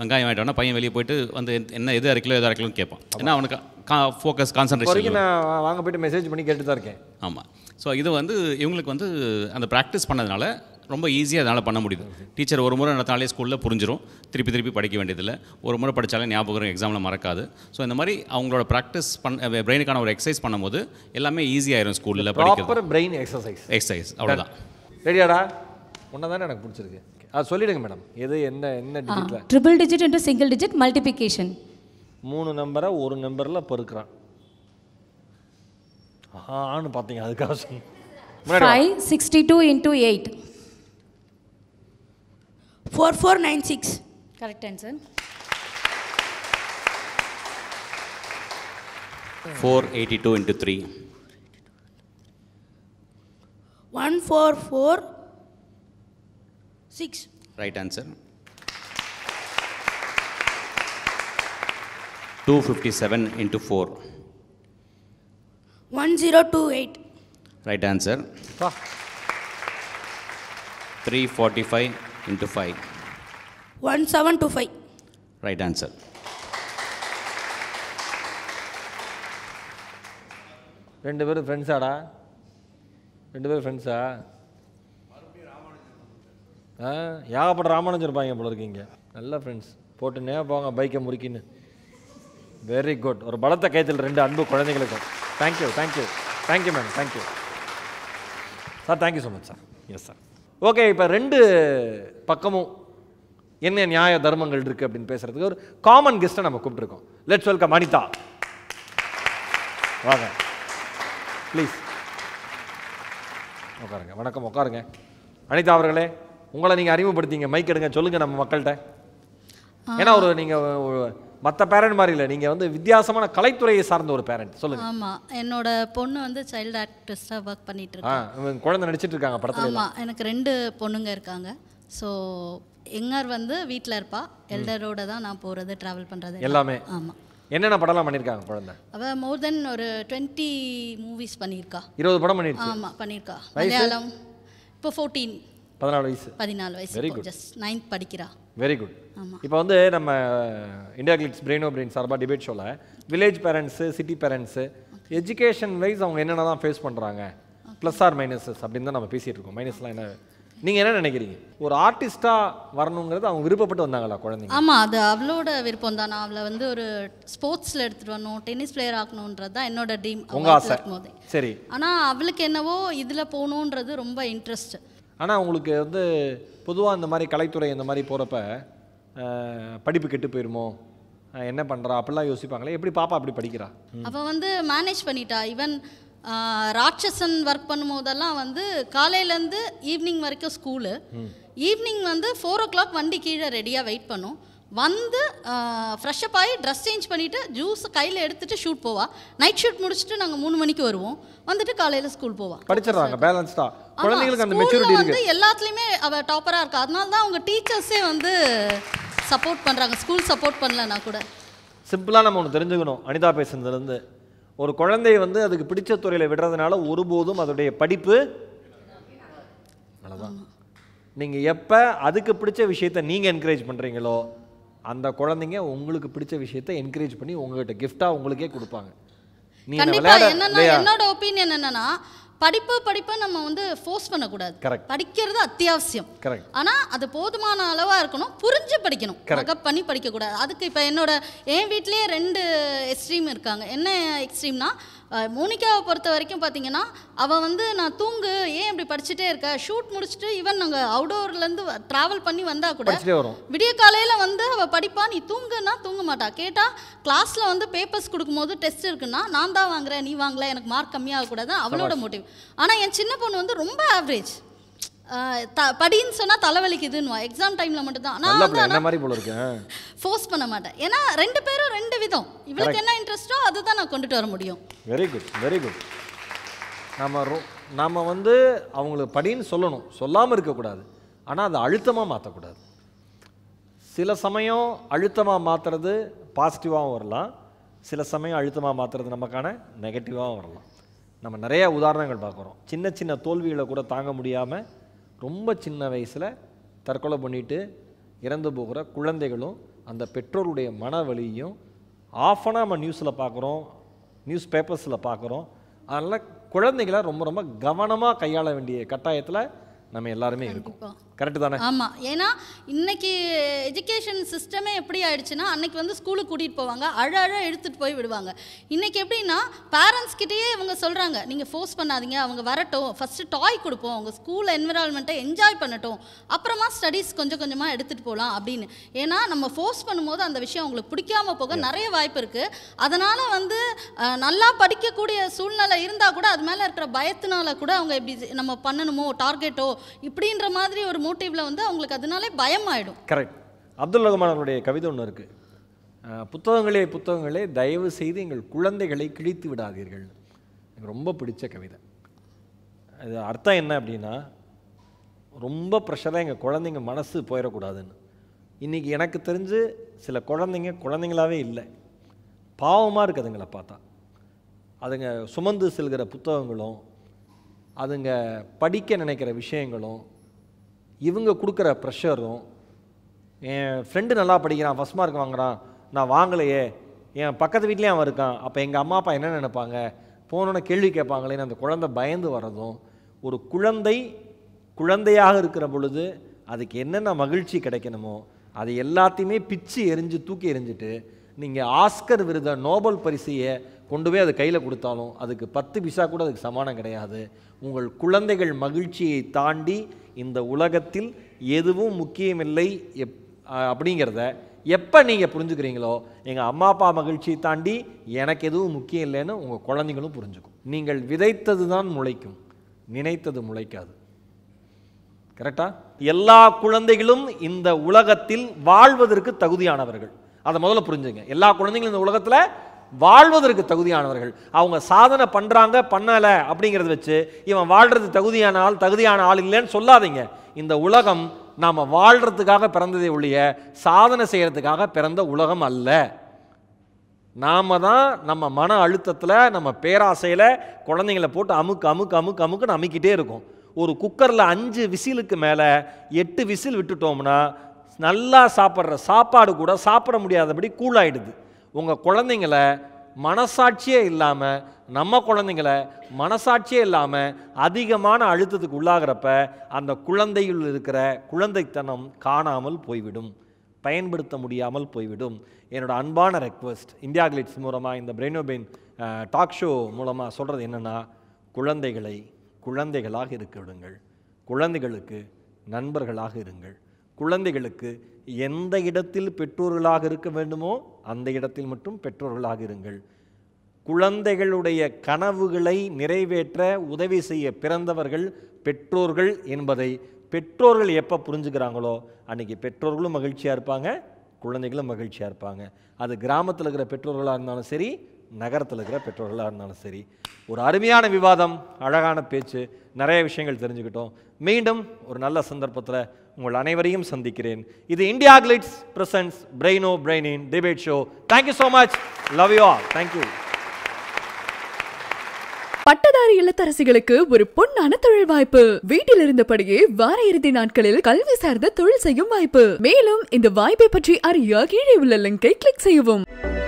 Speaker 3: வெங்காயம் வாங்கிட்டோம்னா பையன் வெளியே போயிட்டு வந்து என்ன எது அரைக்கலோ எது அரைக்கலோன்னு கேட்பான் ஏன்னா அவனுக்கு கா ஃபோக்கஸ் கான்சன்ட்ரேஷன்
Speaker 2: நான் வாங்க போயிட்டு மெசேஜ் பண்ணி கேட்டு தான் இருக்கேன்
Speaker 3: ஆமாம் ஸோ இது வந்து இவங்களுக்கு வந்து அந்த ப்ராக்டிஸ் பண்ணதுனால ரொம்ப ஈஸியாக அதனால் பண்ண முடியுது டீச்சர் ஒரு முறை நடத்தினாலே ஸ்கூலில் புரிஞ்சிடும் திருப்பி திருப்பி படிக்க வேண்டியதில்லை ஒரு முறை படித்தாலே ஞாபகம் எக்ஸாமில் மறக்காது ஸோ இந்த மாதிரி அவங்களோட ப்ராக்டிஸ் பண்ண பிரெயினுக்கான ஒரு எக்ஸசைஸ் பண்ணும்போது எல்லாமே ஈஸியாகிடும் ஸ்கூலில் படிக்கிறது
Speaker 2: பிரெயின் எக்ஸசைஸ்
Speaker 3: எக்ஸசைஸ் அவ்வளோதான்
Speaker 2: ரெடியாடா ஒன்று தானே எனக்கு பிடிச்சிருக்கு அது சொல்லிடுங்க மேடம் எது என்ன என்ன டிஜிட்ல
Speaker 5: triple digit into single digit multiplication
Speaker 2: மூணு நம்பரை ஒரு நம்பரில் பெருக்கிறான் ஆன்னு பார்த்தீங்க அதுக்காக five
Speaker 5: sixty two into eight four four nine six correct answer
Speaker 3: four eighty two into three
Speaker 5: one four four Six.
Speaker 3: Right answer. 257 into 4.
Speaker 5: 1028. Right answer. Wow.
Speaker 3: 345 into 5.
Speaker 5: 1725.
Speaker 3: Right answer.
Speaker 2: ரெண்டு பேரும் ஃப்ரெண்ட்ஸாடா ரெண்டு friends are. ஏகப்பட்ட ராமானுஜர் இருப்பாங்க போல இருக்கீங்க நல்ல friends போட்டு போட்டுன்னே போங்க பைக்கை முறுக்கின்னு வெரி குட் ஒரு பலத்த கைத்தில் ரெண்டு அன்பு குழந்தைங்களுக்கும் thank you thank you thank you ma'am thank you sir thank you so much sir yes sir okay இப்போ ரெண்டு பக்கமும் என்ன நியாய தர்மங்கள் இருக்குது அப்படின்னு பேசுகிறதுக்கு ஒரு காமன் கெஸ்ட்டை நம்ம கூப்பிட்ருக்கோம் லெட்ஸ் வெல்கம் அனிதா வாங்க ப்ளீஸ் உட்காருங்க வணக்கம் உட்காருங்க அனிதா அவர்களே உங்களை நீங்கள் அறிமுகப்படுத்திங்க மைக் எடுங்க சொல்லுங்கள் நம்ம மக்கள்கிட்ட ஏன்னா ஒரு நீங்கள் மற்ற பேரண்ட் மாதிரி இல்லை நீங்கள் வந்து வித்தியாசமான கலைத்துறையை சார்ந்த ஒரு பேரண்ட் சொல்லுங்க
Speaker 5: ஆமாம் என்னோட பொண்ணு வந்து சைல்டு ஆக்டிவிஸ்டாக ஒர்க் பண்ணிட்டு
Speaker 2: இருக்காங்க குழந்தை நடிச்சிட்டு இருக்காங்க படத்தில் ஆமாம்
Speaker 5: எனக்கு ரெண்டு பொண்ணுங்க இருக்காங்க ஸோ எங்கார் வந்து வீட்டில் இருப்பா எல்டரோட தான் நான் போகிறது ட்ராவல் பண்ணுறது எல்லாமே
Speaker 2: ஆமாம் என்னென்ன படம்லாம் பண்ணியிருக்காங்க குழந்தை
Speaker 5: அவள் மோர் தென் ஒரு டுவெண்ட்டி மூவிஸ் பண்ணியிருக்கா இருபது படம் பண்ணியிருக்கா ஆமாம் பண்ணியிருக்கா மலையாளம் இப்போ ஃபோர்டீன்
Speaker 2: பதினாலு வயசு பதினாலு வயசு வெரி குட் ஜஸ்ட்
Speaker 5: நைன்த் படிக்கிறா
Speaker 2: வெரி குட் இப்போ வந்து நம்ம இந்தியா கிளிக்ஸ் பிரெயினோ பிரெயின் சார்பாக டிபேட் ஷோவில் village parents city parents education wise அவங்க என்னென்ன தான் ஃபேஸ் பண்ணுறாங்க ப்ளஸ் ஆர் மைனஸஸ் அப்படின்னு தான் நம்ம பேசிகிட்டு இருக்கோம் மைனஸ்லாம் என்ன நீங்கள் என்ன நினைக்கிறீங்க ஒரு ஆர்டிஸ்ட்டாக வரணுங்கிறது அவங்க விருப்பப்பட்டு வந்தாங்களா குழந்தைங்க
Speaker 5: ஆமாம் அது அவளோட விருப்பம் தான் நான் அவளை வந்து ஒரு ஸ்போர்ட்ஸில் எடுத்துகிட்டு வரணும் டென்னிஸ் பிளேயர் ஆகணுன்றது தான் என்னோட ட்ரீம் உங்கள் ஆசை சரி ஆனால் அவளுக்கு என்னவோ இதில் போகணுன்றது ரொம்ப இன்ட்ரெஸ்ட்
Speaker 2: ஆனால் உங்களுக்கு வந்து பொதுவாக இந்த மாதிரி கலைத்துறை இந்த மாதிரி போகிறப்ப படிப்பு கெட்டு போயிருமோ என்ன பண்ணுறா அப்படிலாம் யோசிப்பாங்களே எப்படி பாப்பா அப்படி படிக்கிறா
Speaker 5: அவள் வந்து மேனேஜ் பண்ணிட்டா ஈவன் ராட்சசன் ஒர்க் பண்ணும்போதெல்லாம் வந்து காலையிலேருந்து ஈவினிங் வரைக்கும் ஸ்கூலு ஈவினிங் வந்து ஃபோர் ஓ கிளாக் வண்டி கீழே ரெடியாக வெயிட் பண்ணும் வந்து ஃப்ரெஷ்ஷப் ஆகி ட்ரெஸ் சேஞ்ச் பண்ணிவிட்டு ஜூஸ் கையில் எடுத்துகிட்டு ஷூட் போவா நைட் ஷூட் முடிச்சுட்டு நாங்கள் மூணு மணிக்கு வருவோம் வந்துட்டு காலையில் ஸ்கூல் போவா
Speaker 2: படிச்சிடறாங்க பேலன்ஸ்டா குழந்தைங்களுக்கு அந்த மெச்சூரிட்டி வந்து
Speaker 5: எல்லாத்துலேயுமே அவள் டாப்பராக இருக்கா அதனால தான் அவங்க டீச்சர்ஸே வந்து சப்போர்ட் பண்ணுறாங்க ஸ்கூல் சப்போர்ட் பண்ணலன்னா கூட
Speaker 2: சிம்பிளாக நம்ம ஒன்று தெரிஞ்சுக்கணும் அனிதா பேசுனதுலேருந்து ஒரு குழந்தைய வந்து அதுக்கு பிடிச்ச துறையில் விடுறதுனால ஒருபோதும் அதோடைய படிப்பு அவ்வளோதான் நீங்கள் எப்போ அதுக்கு பிடிச்ச விஷயத்தை நீங்கள் என்கரேஜ் பண்ணுறீங்களோ அந்த குழந்தைங்க உங்களுக்கு பிடிச்ச விஷயத்தை என்கரேஜ் பண்ணி உங்ககிட்ட கிஃப்டாக உங்களுக்கே கொடுப்பாங்க என்னோட
Speaker 5: ஒப்பீனியன் என்னன்னா படிப்பு படிப்பை நம்ம வந்து ஃபோர்ஸ் பண்ணக்கூடாது படிக்கிறது அத்தியாவசியம் ஆனால் அது போதுமான அளவாக இருக்கணும் புரிஞ்சு படிக்கணும் கரெக்டாக பண்ணி படிக்கக்கூடாது அதுக்கு இப்போ என்னோட என் வீட்லேயே ரெண்டு எக்ஸ்ட்ரீம் இருக்காங்க என்ன எக்ஸ்ட்ரீம்னா மோனிகாவை பொறுத்த வரைக்கும் பார்த்தீங்கன்னா அவள் வந்து நான் தூங்கு ஏன் இப்படி படிச்சுட்டே இருக்க ஷூட் முடிச்சுட்டு ஈவன் நாங்கள் அவுடோர்லேருந்து ட்ராவல் பண்ணி வந்தால் கூட விடிய காலையில் வந்து அவள் படிப்பா நீ தூங்குன்னா தூங்க மாட்டா கேட்டால் கிளாஸில் வந்து பேப்பர்ஸ் கொடுக்கும்போது டெஸ்ட் இருக்குன்னா நான் தான் வாங்குறேன் நீ வாங்கல எனக்கு மார்க் கம்மியாக கூடாது அவளோட மோட்டிவ் ஆனால் என் சின்ன பொண்ணு வந்து ரொம்ப ஆவரேஜ் த படின்னு சொன்னால் தலைவலிக்குதுன்னு எக்ஸாம் டைமில் மட்டும்தான் நான் வந்து
Speaker 2: மாதிரி போல இருக்கேன்
Speaker 5: ஃபோர்ஸ் பண்ண மாட்டேன் ஏன்னா ரெண்டு பேரும் ரெண்டு விதம் இவளுக்கு என்ன இன்ட்ரெஸ்ட்டோ தான் நான் கொண்டுட்டு வர முடியும்
Speaker 2: வெரி குட் வெரி குட் நம்ம ரோ நாம் வந்து அவங்களுக்கு படின்னு சொல்லணும் சொல்லாமல் இருக்கக்கூடாது ஆனால் அதை அழுத்தமாக மாற்றக்கூடாது சில சமயம் அழுத்தமாக மாற்றுறது பாசிட்டிவாகவும் வரலாம் சில சமயம் அழுத்தமாக மாற்றுறது நமக்கான நெகட்டிவாகவும் வரலாம் நம்ம நிறையா உதாரணங்கள் பார்க்குறோம் சின்ன சின்ன தோல்விகளை கூட தாங்க முடியாமல் ரொம்ப சின்ன வயசில் தற்கொலை பண்ணிவிட்டு இறந்து போகிற குழந்தைகளும் அந்த பெற்றோருடைய மன வழியும் ஆஃபனாக நம்ம நியூஸில் பார்க்குறோம் நியூஸ் பேப்பர்ஸில் பார்க்குறோம் அதனால் குழந்தைகளை ரொம்ப ரொம்ப கவனமாக கையாள வேண்டிய கட்டாயத்தில் நம்ம எல்லாருமே இருக்கோம் கரெக்ட் தானே ஆமாம்
Speaker 5: ஏன்னா இன்னைக்கு எஜுகேஷன் சிஸ்டமே எப்படி ஆயிடுச்சுன்னா அன்னைக்கு வந்து ஸ்கூலுக்கு கூட்டிகிட்டு போவாங்க அழ அழ எடுத்துகிட்டு போய் விடுவாங்க இன்னைக்கு எப்படின்னா பேரண்ட்ஸ் கிட்டேயே இவங்க சொல்கிறாங்க நீங்கள் ஃபோர்ஸ் பண்ணாதீங்க அவங்க வரட்டும் ஃபஸ்ட்டு டாய் கொடுப்போம் அவங்க ஸ்கூல் என்விரான்மெண்ட்டை என்ஜாய் பண்ணட்டும் அப்புறமா ஸ்டடீஸ் கொஞ்சம் கொஞ்சமாக எடுத்துகிட்டு போகலாம் அப்படின்னு ஏன்னா நம்ம ஃபோர்ஸ் பண்ணும்போது அந்த விஷயம் அவங்களுக்கு பிடிக்காம போக நிறைய வாய்ப்பு இருக்குது அதனால் வந்து நல்லா படிக்கக்கூடிய சூழ்நிலை இருந்தால் கூட அது மேலே இருக்கிற பயத்தினால கூட அவங்க எப்படி நம்ம பண்ணணுமோ டார்கெட்டோ இப்படின்ற மாதிரி ஒரு மோட்டிவ்ல வந்து அவங்களுக்கு அதனாலே பயம் ஆயிடும்
Speaker 2: கரெக்ட் அப்துல் ரஹ்மான் அவருடைய கவிதை ஒன்று இருக்குது புத்தகங்களே புத்தகங்களே தயவு செய்து எங்கள் குழந்தைகளை கிழித்து விடாதீர்கள் எனக்கு ரொம்ப பிடிச்ச கவிதை அது அர்த்தம் என்ன அப்படின்னா ரொம்ப ப்ரெஷராக எங்கள் குழந்தைங்க மனசு போயிடக்கூடாதுன்னு இன்றைக்கி எனக்கு தெரிஞ்சு சில குழந்தைங்க குழந்தைங்களாகவே இல்லை பாவமாக இருக்குதுங்களை பார்த்தா அதுங்க சுமந்து செல்கிற புத்தகங்களும் அதுங்க படிக்க நினைக்கிற விஷயங்களும் இவங்க கொடுக்குற ப்ரெஷரும் என் ஃப்ரெண்டு நல்லா படிக்கிறான் ஃபஸ்ட் மார்க் வாங்குறான் நான் வாங்கலையே என் பக்கத்து வீட்லேயும் அவன் இருக்கான் அப்போ எங்கள் அம்மா அப்பா என்ன நினைப்பாங்க போனோன்னே கேள்வி கேட்பாங்களேன்னு அந்த குழந்தை பயந்து வர்றதும் ஒரு குழந்தை குழந்தையாக இருக்கிற பொழுது அதுக்கு என்னென்ன மகிழ்ச்சி கிடைக்கணுமோ அது எல்லாத்தையுமே பிச்சு எரிஞ்சு தூக்கி எரிஞ்சுட்டு நீங்கள் ஆஸ்கர் விருத நோபல் பரிசையை கொண்டு போய் அது கையில் கொடுத்தாலும் அதுக்கு பத்து பிசா கூட அதுக்கு சமானம் கிடையாது உங்கள் குழந்தைகள் மகிழ்ச்சியை தாண்டி இந்த உலகத்தில் எதுவும் முக்கியமில்லை எப் அப்படிங்கிறத எப்போ நீங்கள் புரிஞ்சுக்கிறீங்களோ எங்கள் அம்மா அப்பா மகிழ்ச்சியை தாண்டி எனக்கு எதுவும் முக்கியம் இல்லைன்னு உங்கள் குழந்தைங்களும் புரிஞ்சுக்கும் நீங்கள் விதைத்தது தான் முளைக்கும் நினைத்தது முளைக்காது கரெக்டா எல்லா குழந்தைகளும் இந்த உலகத்தில் வாழ்வதற்கு தகுதியானவர்கள் அதை முதல்ல புரிஞ்சுங்க எல்லா குழந்தைங்களும் இந்த உலகத்தில் வாழ்வதற்கு தகுதியானவர்கள் அவங்க சாதனை பண்ணுறாங்க பண்ணலை அப்படிங்கிறத வச்சு இவன் வாழ்கிறது தகுதியான ஆள் தகுதியான ஆள் இல்லைன்னு சொல்லாதீங்க இந்த உலகம் நாம் வாழ்கிறதுக்காக பிறந்ததே ஒழிய சாதனை செய்கிறதுக்காக பிறந்த உலகம் அல்ல நாம் தான் நம்ம மன அழுத்தத்தில் நம்ம பேராசையில் குழந்தைங்களை போட்டு அமுக்கு அமுக்கு அமுக்கு அமுக்குன்னு அமுக்கிட்டே இருக்கும் ஒரு குக்கரில் அஞ்சு விசிலுக்கு மேலே எட்டு விசில் விட்டுட்டோம்னா நல்லா சாப்பிட்ற சாப்பாடு கூட சாப்பிட முடியாதபடி கூழாயிடுது உங்கள் குழந்தைங்கள மனசாட்சியே இல்லாமல் நம்ம குழந்தைங்கள மனசாட்சியே இல்லாமல் அதிகமான அழுத்தத்துக்கு உள்ளாகிறப்ப அந்த குழந்தையில் இருக்கிற குழந்தைத்தனம் காணாமல் போய்விடும் பயன்படுத்த முடியாமல் போய்விடும் என்னோட அன்பான ரெக்வஸ்ட் இந்தியா கிளிட்ஸ் மூலமாக இந்த பிரெயினோபெயின் டாக் ஷோ மூலமாக சொல்கிறது என்னென்னா குழந்தைகளை குழந்தைகளாக இருக்க விடுங்கள் குழந்தைகளுக்கு நண்பர்களாக இருங்கள் குழந்தைகளுக்கு எந்த இடத்தில் பெற்றோர்களாக இருக்க வேண்டுமோ அந்த இடத்தில் மட்டும் பெற்றோர்களாக இருங்கள் குழந்தைகளுடைய கனவுகளை நிறைவேற்ற உதவி செய்ய பிறந்தவர்கள் பெற்றோர்கள் என்பதை பெற்றோர்கள் எப்போ புரிஞ்சுக்கிறாங்களோ அன்றைக்கி பெற்றோர்களும் மகிழ்ச்சியாக இருப்பாங்க குழந்தைகளும் மகிழ்ச்சியாக இருப்பாங்க அது கிராமத்தில் இருக்கிற பெற்றோர்களாக இருந்தாலும் சரி நகரத்தில் இருக்கிற பெற்றோர்களாக இருந்தாலும் சரி ஒரு அருமையான விவாதம் அழகான பேச்சு நிறைய விஷயங்கள் தெரிஞ்சுக்கிட்டோம் மீண்டும் ஒரு நல்ல சந்தர்ப்பத்தில் உங்கள் அனைவரையும் சந்திக்கிறேன் இது இந்தியா கிளிட்ஸ் பிரசன்ஸ் பிரெயினோ பிரெயினின் debate show thank you so much love you all thank you
Speaker 5: பட்டதாரி இல்லத்தரசிகளுக்கு ஒரு பொன்னான தொழில் வாய்ப்பு வீட்டில் இருந்தபடியே வார இறுதி நாட்களில்
Speaker 1: கல்வி சார்ந்த தொழில் செய்யும் வாய்ப்பு மேலும் இந்த வாய்ப்பை பற்றி அறிய கீழே உள்ள லிங்கை கிளிக் செய்யவும்